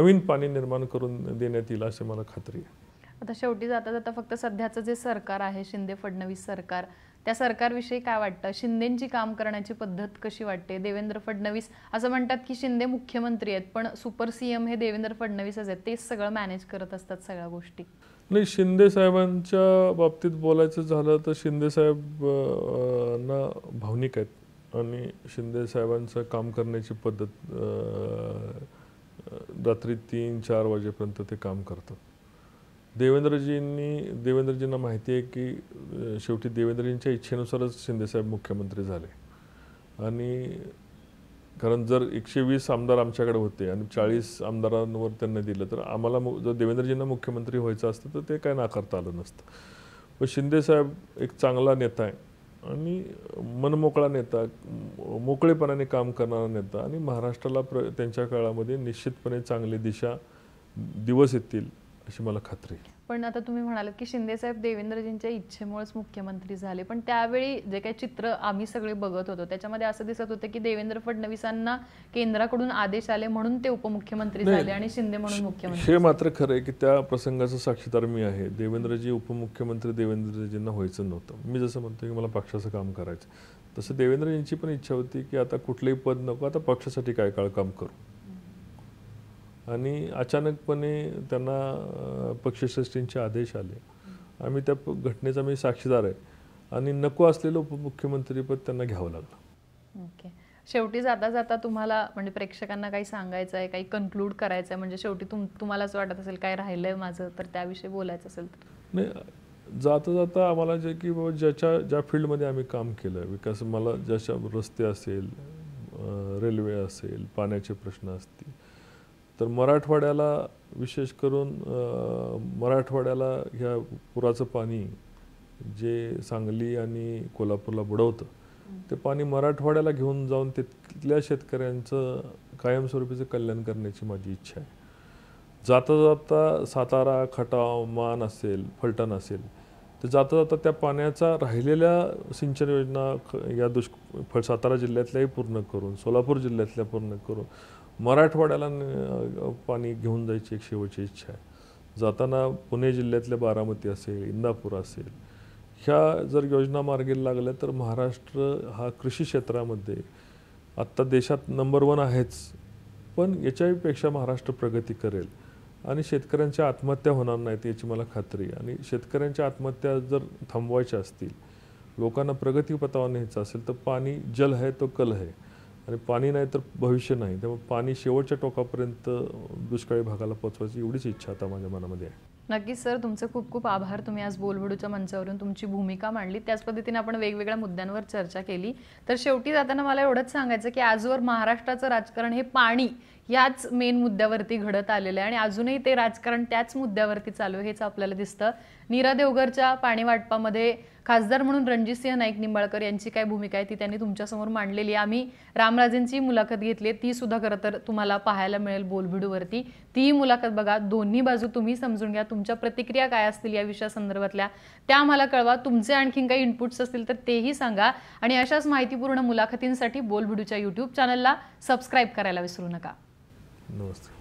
नवीन पाणी निर्माण करून देण्यात येईल अशी मला खात्री आहे आता शेवटी जाता जाता फक्त सध्याचं जे सरकार आहे शिंदे फडणवीस सरकार त्या सरकारविषयी काय वाटतं शिंदेंची काम करण्याची पद्धत कशी वाटते देवेंद्र फडणवीस असं म्हणतात की शिंदे मुख्यमंत्री आहेत पण सुपर सीएम हे देवेंद्र फडणवीसच आहेत तेच सगळं मॅनेज करत असतात सगळ्या गोष्टी नाही शिंदे साहेबांच्या बाबतीत बोलायचं झालं तर शिंदे साहेब ना भावनिक आहेत आणि शिंदे साहेबांचं काम करण्याची पद्धत रात्री तीन चार वाजेपर्यंत ते काम करतात देवेंद्रजींनी देवेंद्रजींना माहिती आहे की शेवटी देवेंद्रजींच्या इच्छेनुसारच शिंदेसाहेब मुख्यमंत्री झाले आणि कारण जर एकशे वीस आमदार आमच्याकडे होते आणि चाळीस आमदारांवर त्यांनी दिलं तर आम्हाला मु जर देवेंद्रजींना मुख्यमंत्री व्हायचं असतं तर ते काय नाकारता आलं नसतं पण शिंदेसाहेब एक चांगला नेता आहे आणि मनमोकळा नेता मोकळेपणाने काम करणारा नेता आणि महाराष्ट्राला प्र त्यांच्या काळामध्ये निश्चितपणे चांगली दिशा दिवस येतील अशी मला खात्री पण आता तुम्ही म्हणाल की शिंदेसाहेब देवेंद्रजींच्या इच्छेमुळेच मुख्यमंत्री झाले पण त्यावेळी जे काही चित्र आम्ही सगळे बघत होतो त्याच्यामध्ये असं दिसत होतं की देवेंद्र फडणवीसांना केंद्राकडून आदेश आले म्हणून ते उपमुख्यमंत्री झाले आणि शिंदे म्हणून मुख्यमंत्री हे मात्र खरं आहे की त्या प्रसंगाचं साक्षीदार मी आहे देवेंद्रजी उपमुख्यमंत्री देवेंद्रजींना व्हायचं नव्हतं मी जसं म्हणतो की मला पक्षाचं काम करायचं तसं देवेंद्रजींची पण इच्छा होती की आता कुठलंही पद नको आता पक्षासाठी काय काळ काम करू आणि अचानकपणे त्यांना पक्षश्रेष्ठींचे आदेश आले आम्ही त्या घटनेचा मी साक्षीदार आहे आणि नको असलेलं उपमुख्यमंत्रीपद त्यांना घ्यावं लागलं ओके शेवटी जाता जाता तुम्हाला म्हणजे प्रेक्षकांना काही सांगायचं आहे काही कन्क्लूड करायचं आहे म्हणजे शेवटी तुम तुम्हाला वाटत असेल काय राहिलं आहे माझं तर त्याविषयी बोलायचं असेल तर नाही जाता जाता आम्हाला जे की बाबा ज्याच्या ज्या फील्डमध्ये आम्ही काम केलं विकास मला ज्याच्या रस्ते असेल रेल्वे असेल पाण्याचे प्रश्न असतील तर मराठवाड्याला विशेष करून मराठवाड्याला ह्या पुराचं पाणी जे सांगली आणि कोल्हापूरला बुडवतं ते पाणी मराठवाड्याला घेऊन जाऊन तिथल्या शेतकऱ्यांचं कायमस्वरूपीचं कल्याण करण्याची माझी इच्छा आहे जाता जाता सातारा खटाव मान असेल फलटण असेल तर जाता जाता त्या पाण्याचा राहिलेल्या सिंचन योजना या दुष् सातारा जिल्ह्यातल्याही पूर्ण करून सोलापूर जिल्ह्यातल्या पूर्ण करून मराठवाड्याला पाणी घेऊन जायची एक शेवटची इच्छा आहे जाताना पुणे जिल्ह्यातल्या बारामती असेल इंदापूर असेल ह्या जर योजना मार्गी लागल्या तर महाराष्ट्र हा कृषी क्षेत्रामध्ये आत्ता देशात नंबर वन आहेच पण याच्यापेक्षा महाराष्ट्र प्रगती करेल आणि शेतकऱ्यांच्या आत्महत्या होणार नाहीत याची मला खात्री आहे आणि शेतकऱ्यांच्या आत्महत्या जर थांबवायच्या असतील लोकांना प्रगती पतावा न्यायचा असेल तर पाणी जल आहे तो कल आहे आणि पाणी नाही तर भविष्य नाही त्यामुळे पाणी शेवटच्या टोकापर्यंत दुष्काळी भागाला पोचवायची एवढीच इच्छा आता माझ्या मनामध्ये आहे नक्कीच सर तुमचे खूप खूप आभार तुम्ही आज बोलबडूच्या मंचावरून तुमची भूमिका मांडली त्याच पद्धतीने आपण वेगवेगळ्या मुद्द्यांवर चर्चा केली तर शेवटी जाताना मला एवढंच सांगायचं की आजवर महाराष्ट्राचं राजकारण हे पाणी याच मेन मुद्द्यावरती घडत आलेलं आहे आणि अजूनही ते राजकारण त्याच मुद्द्यावरती चालू आहे हेच आपल्याला दिसतं नीरा देवघरच्या पाणी वाटपामध्ये खासदार म्हणून रणजितसिंह नाईक निंबाळकर यांची काय भूमिका आहे ती त्यांनी तुमच्यासमोर मांडलेली आहे आम्ही रामराजेंची मुलाखत घेतली ती सुद्धा खरं तर तुम्हाला पाहायला मिळेल बोलबिडूवरती तीही मुलाखत बघा दोन्ही बाजू तुम्ही समजून घ्या तुमच्या प्रतिक्रिया काय असतील या विषयासंदर्भातल्या त्या आम्हाला कळवा तुमचे आणखीन काही इनपुट्स असतील तर तेही सांगा आणि अशाच माहितीपूर्ण मुलाखतींसाठी बोलभिडूच्या युट्यूब चॅनलला सबस्क्राईब करायला विसरू नका नमस्कार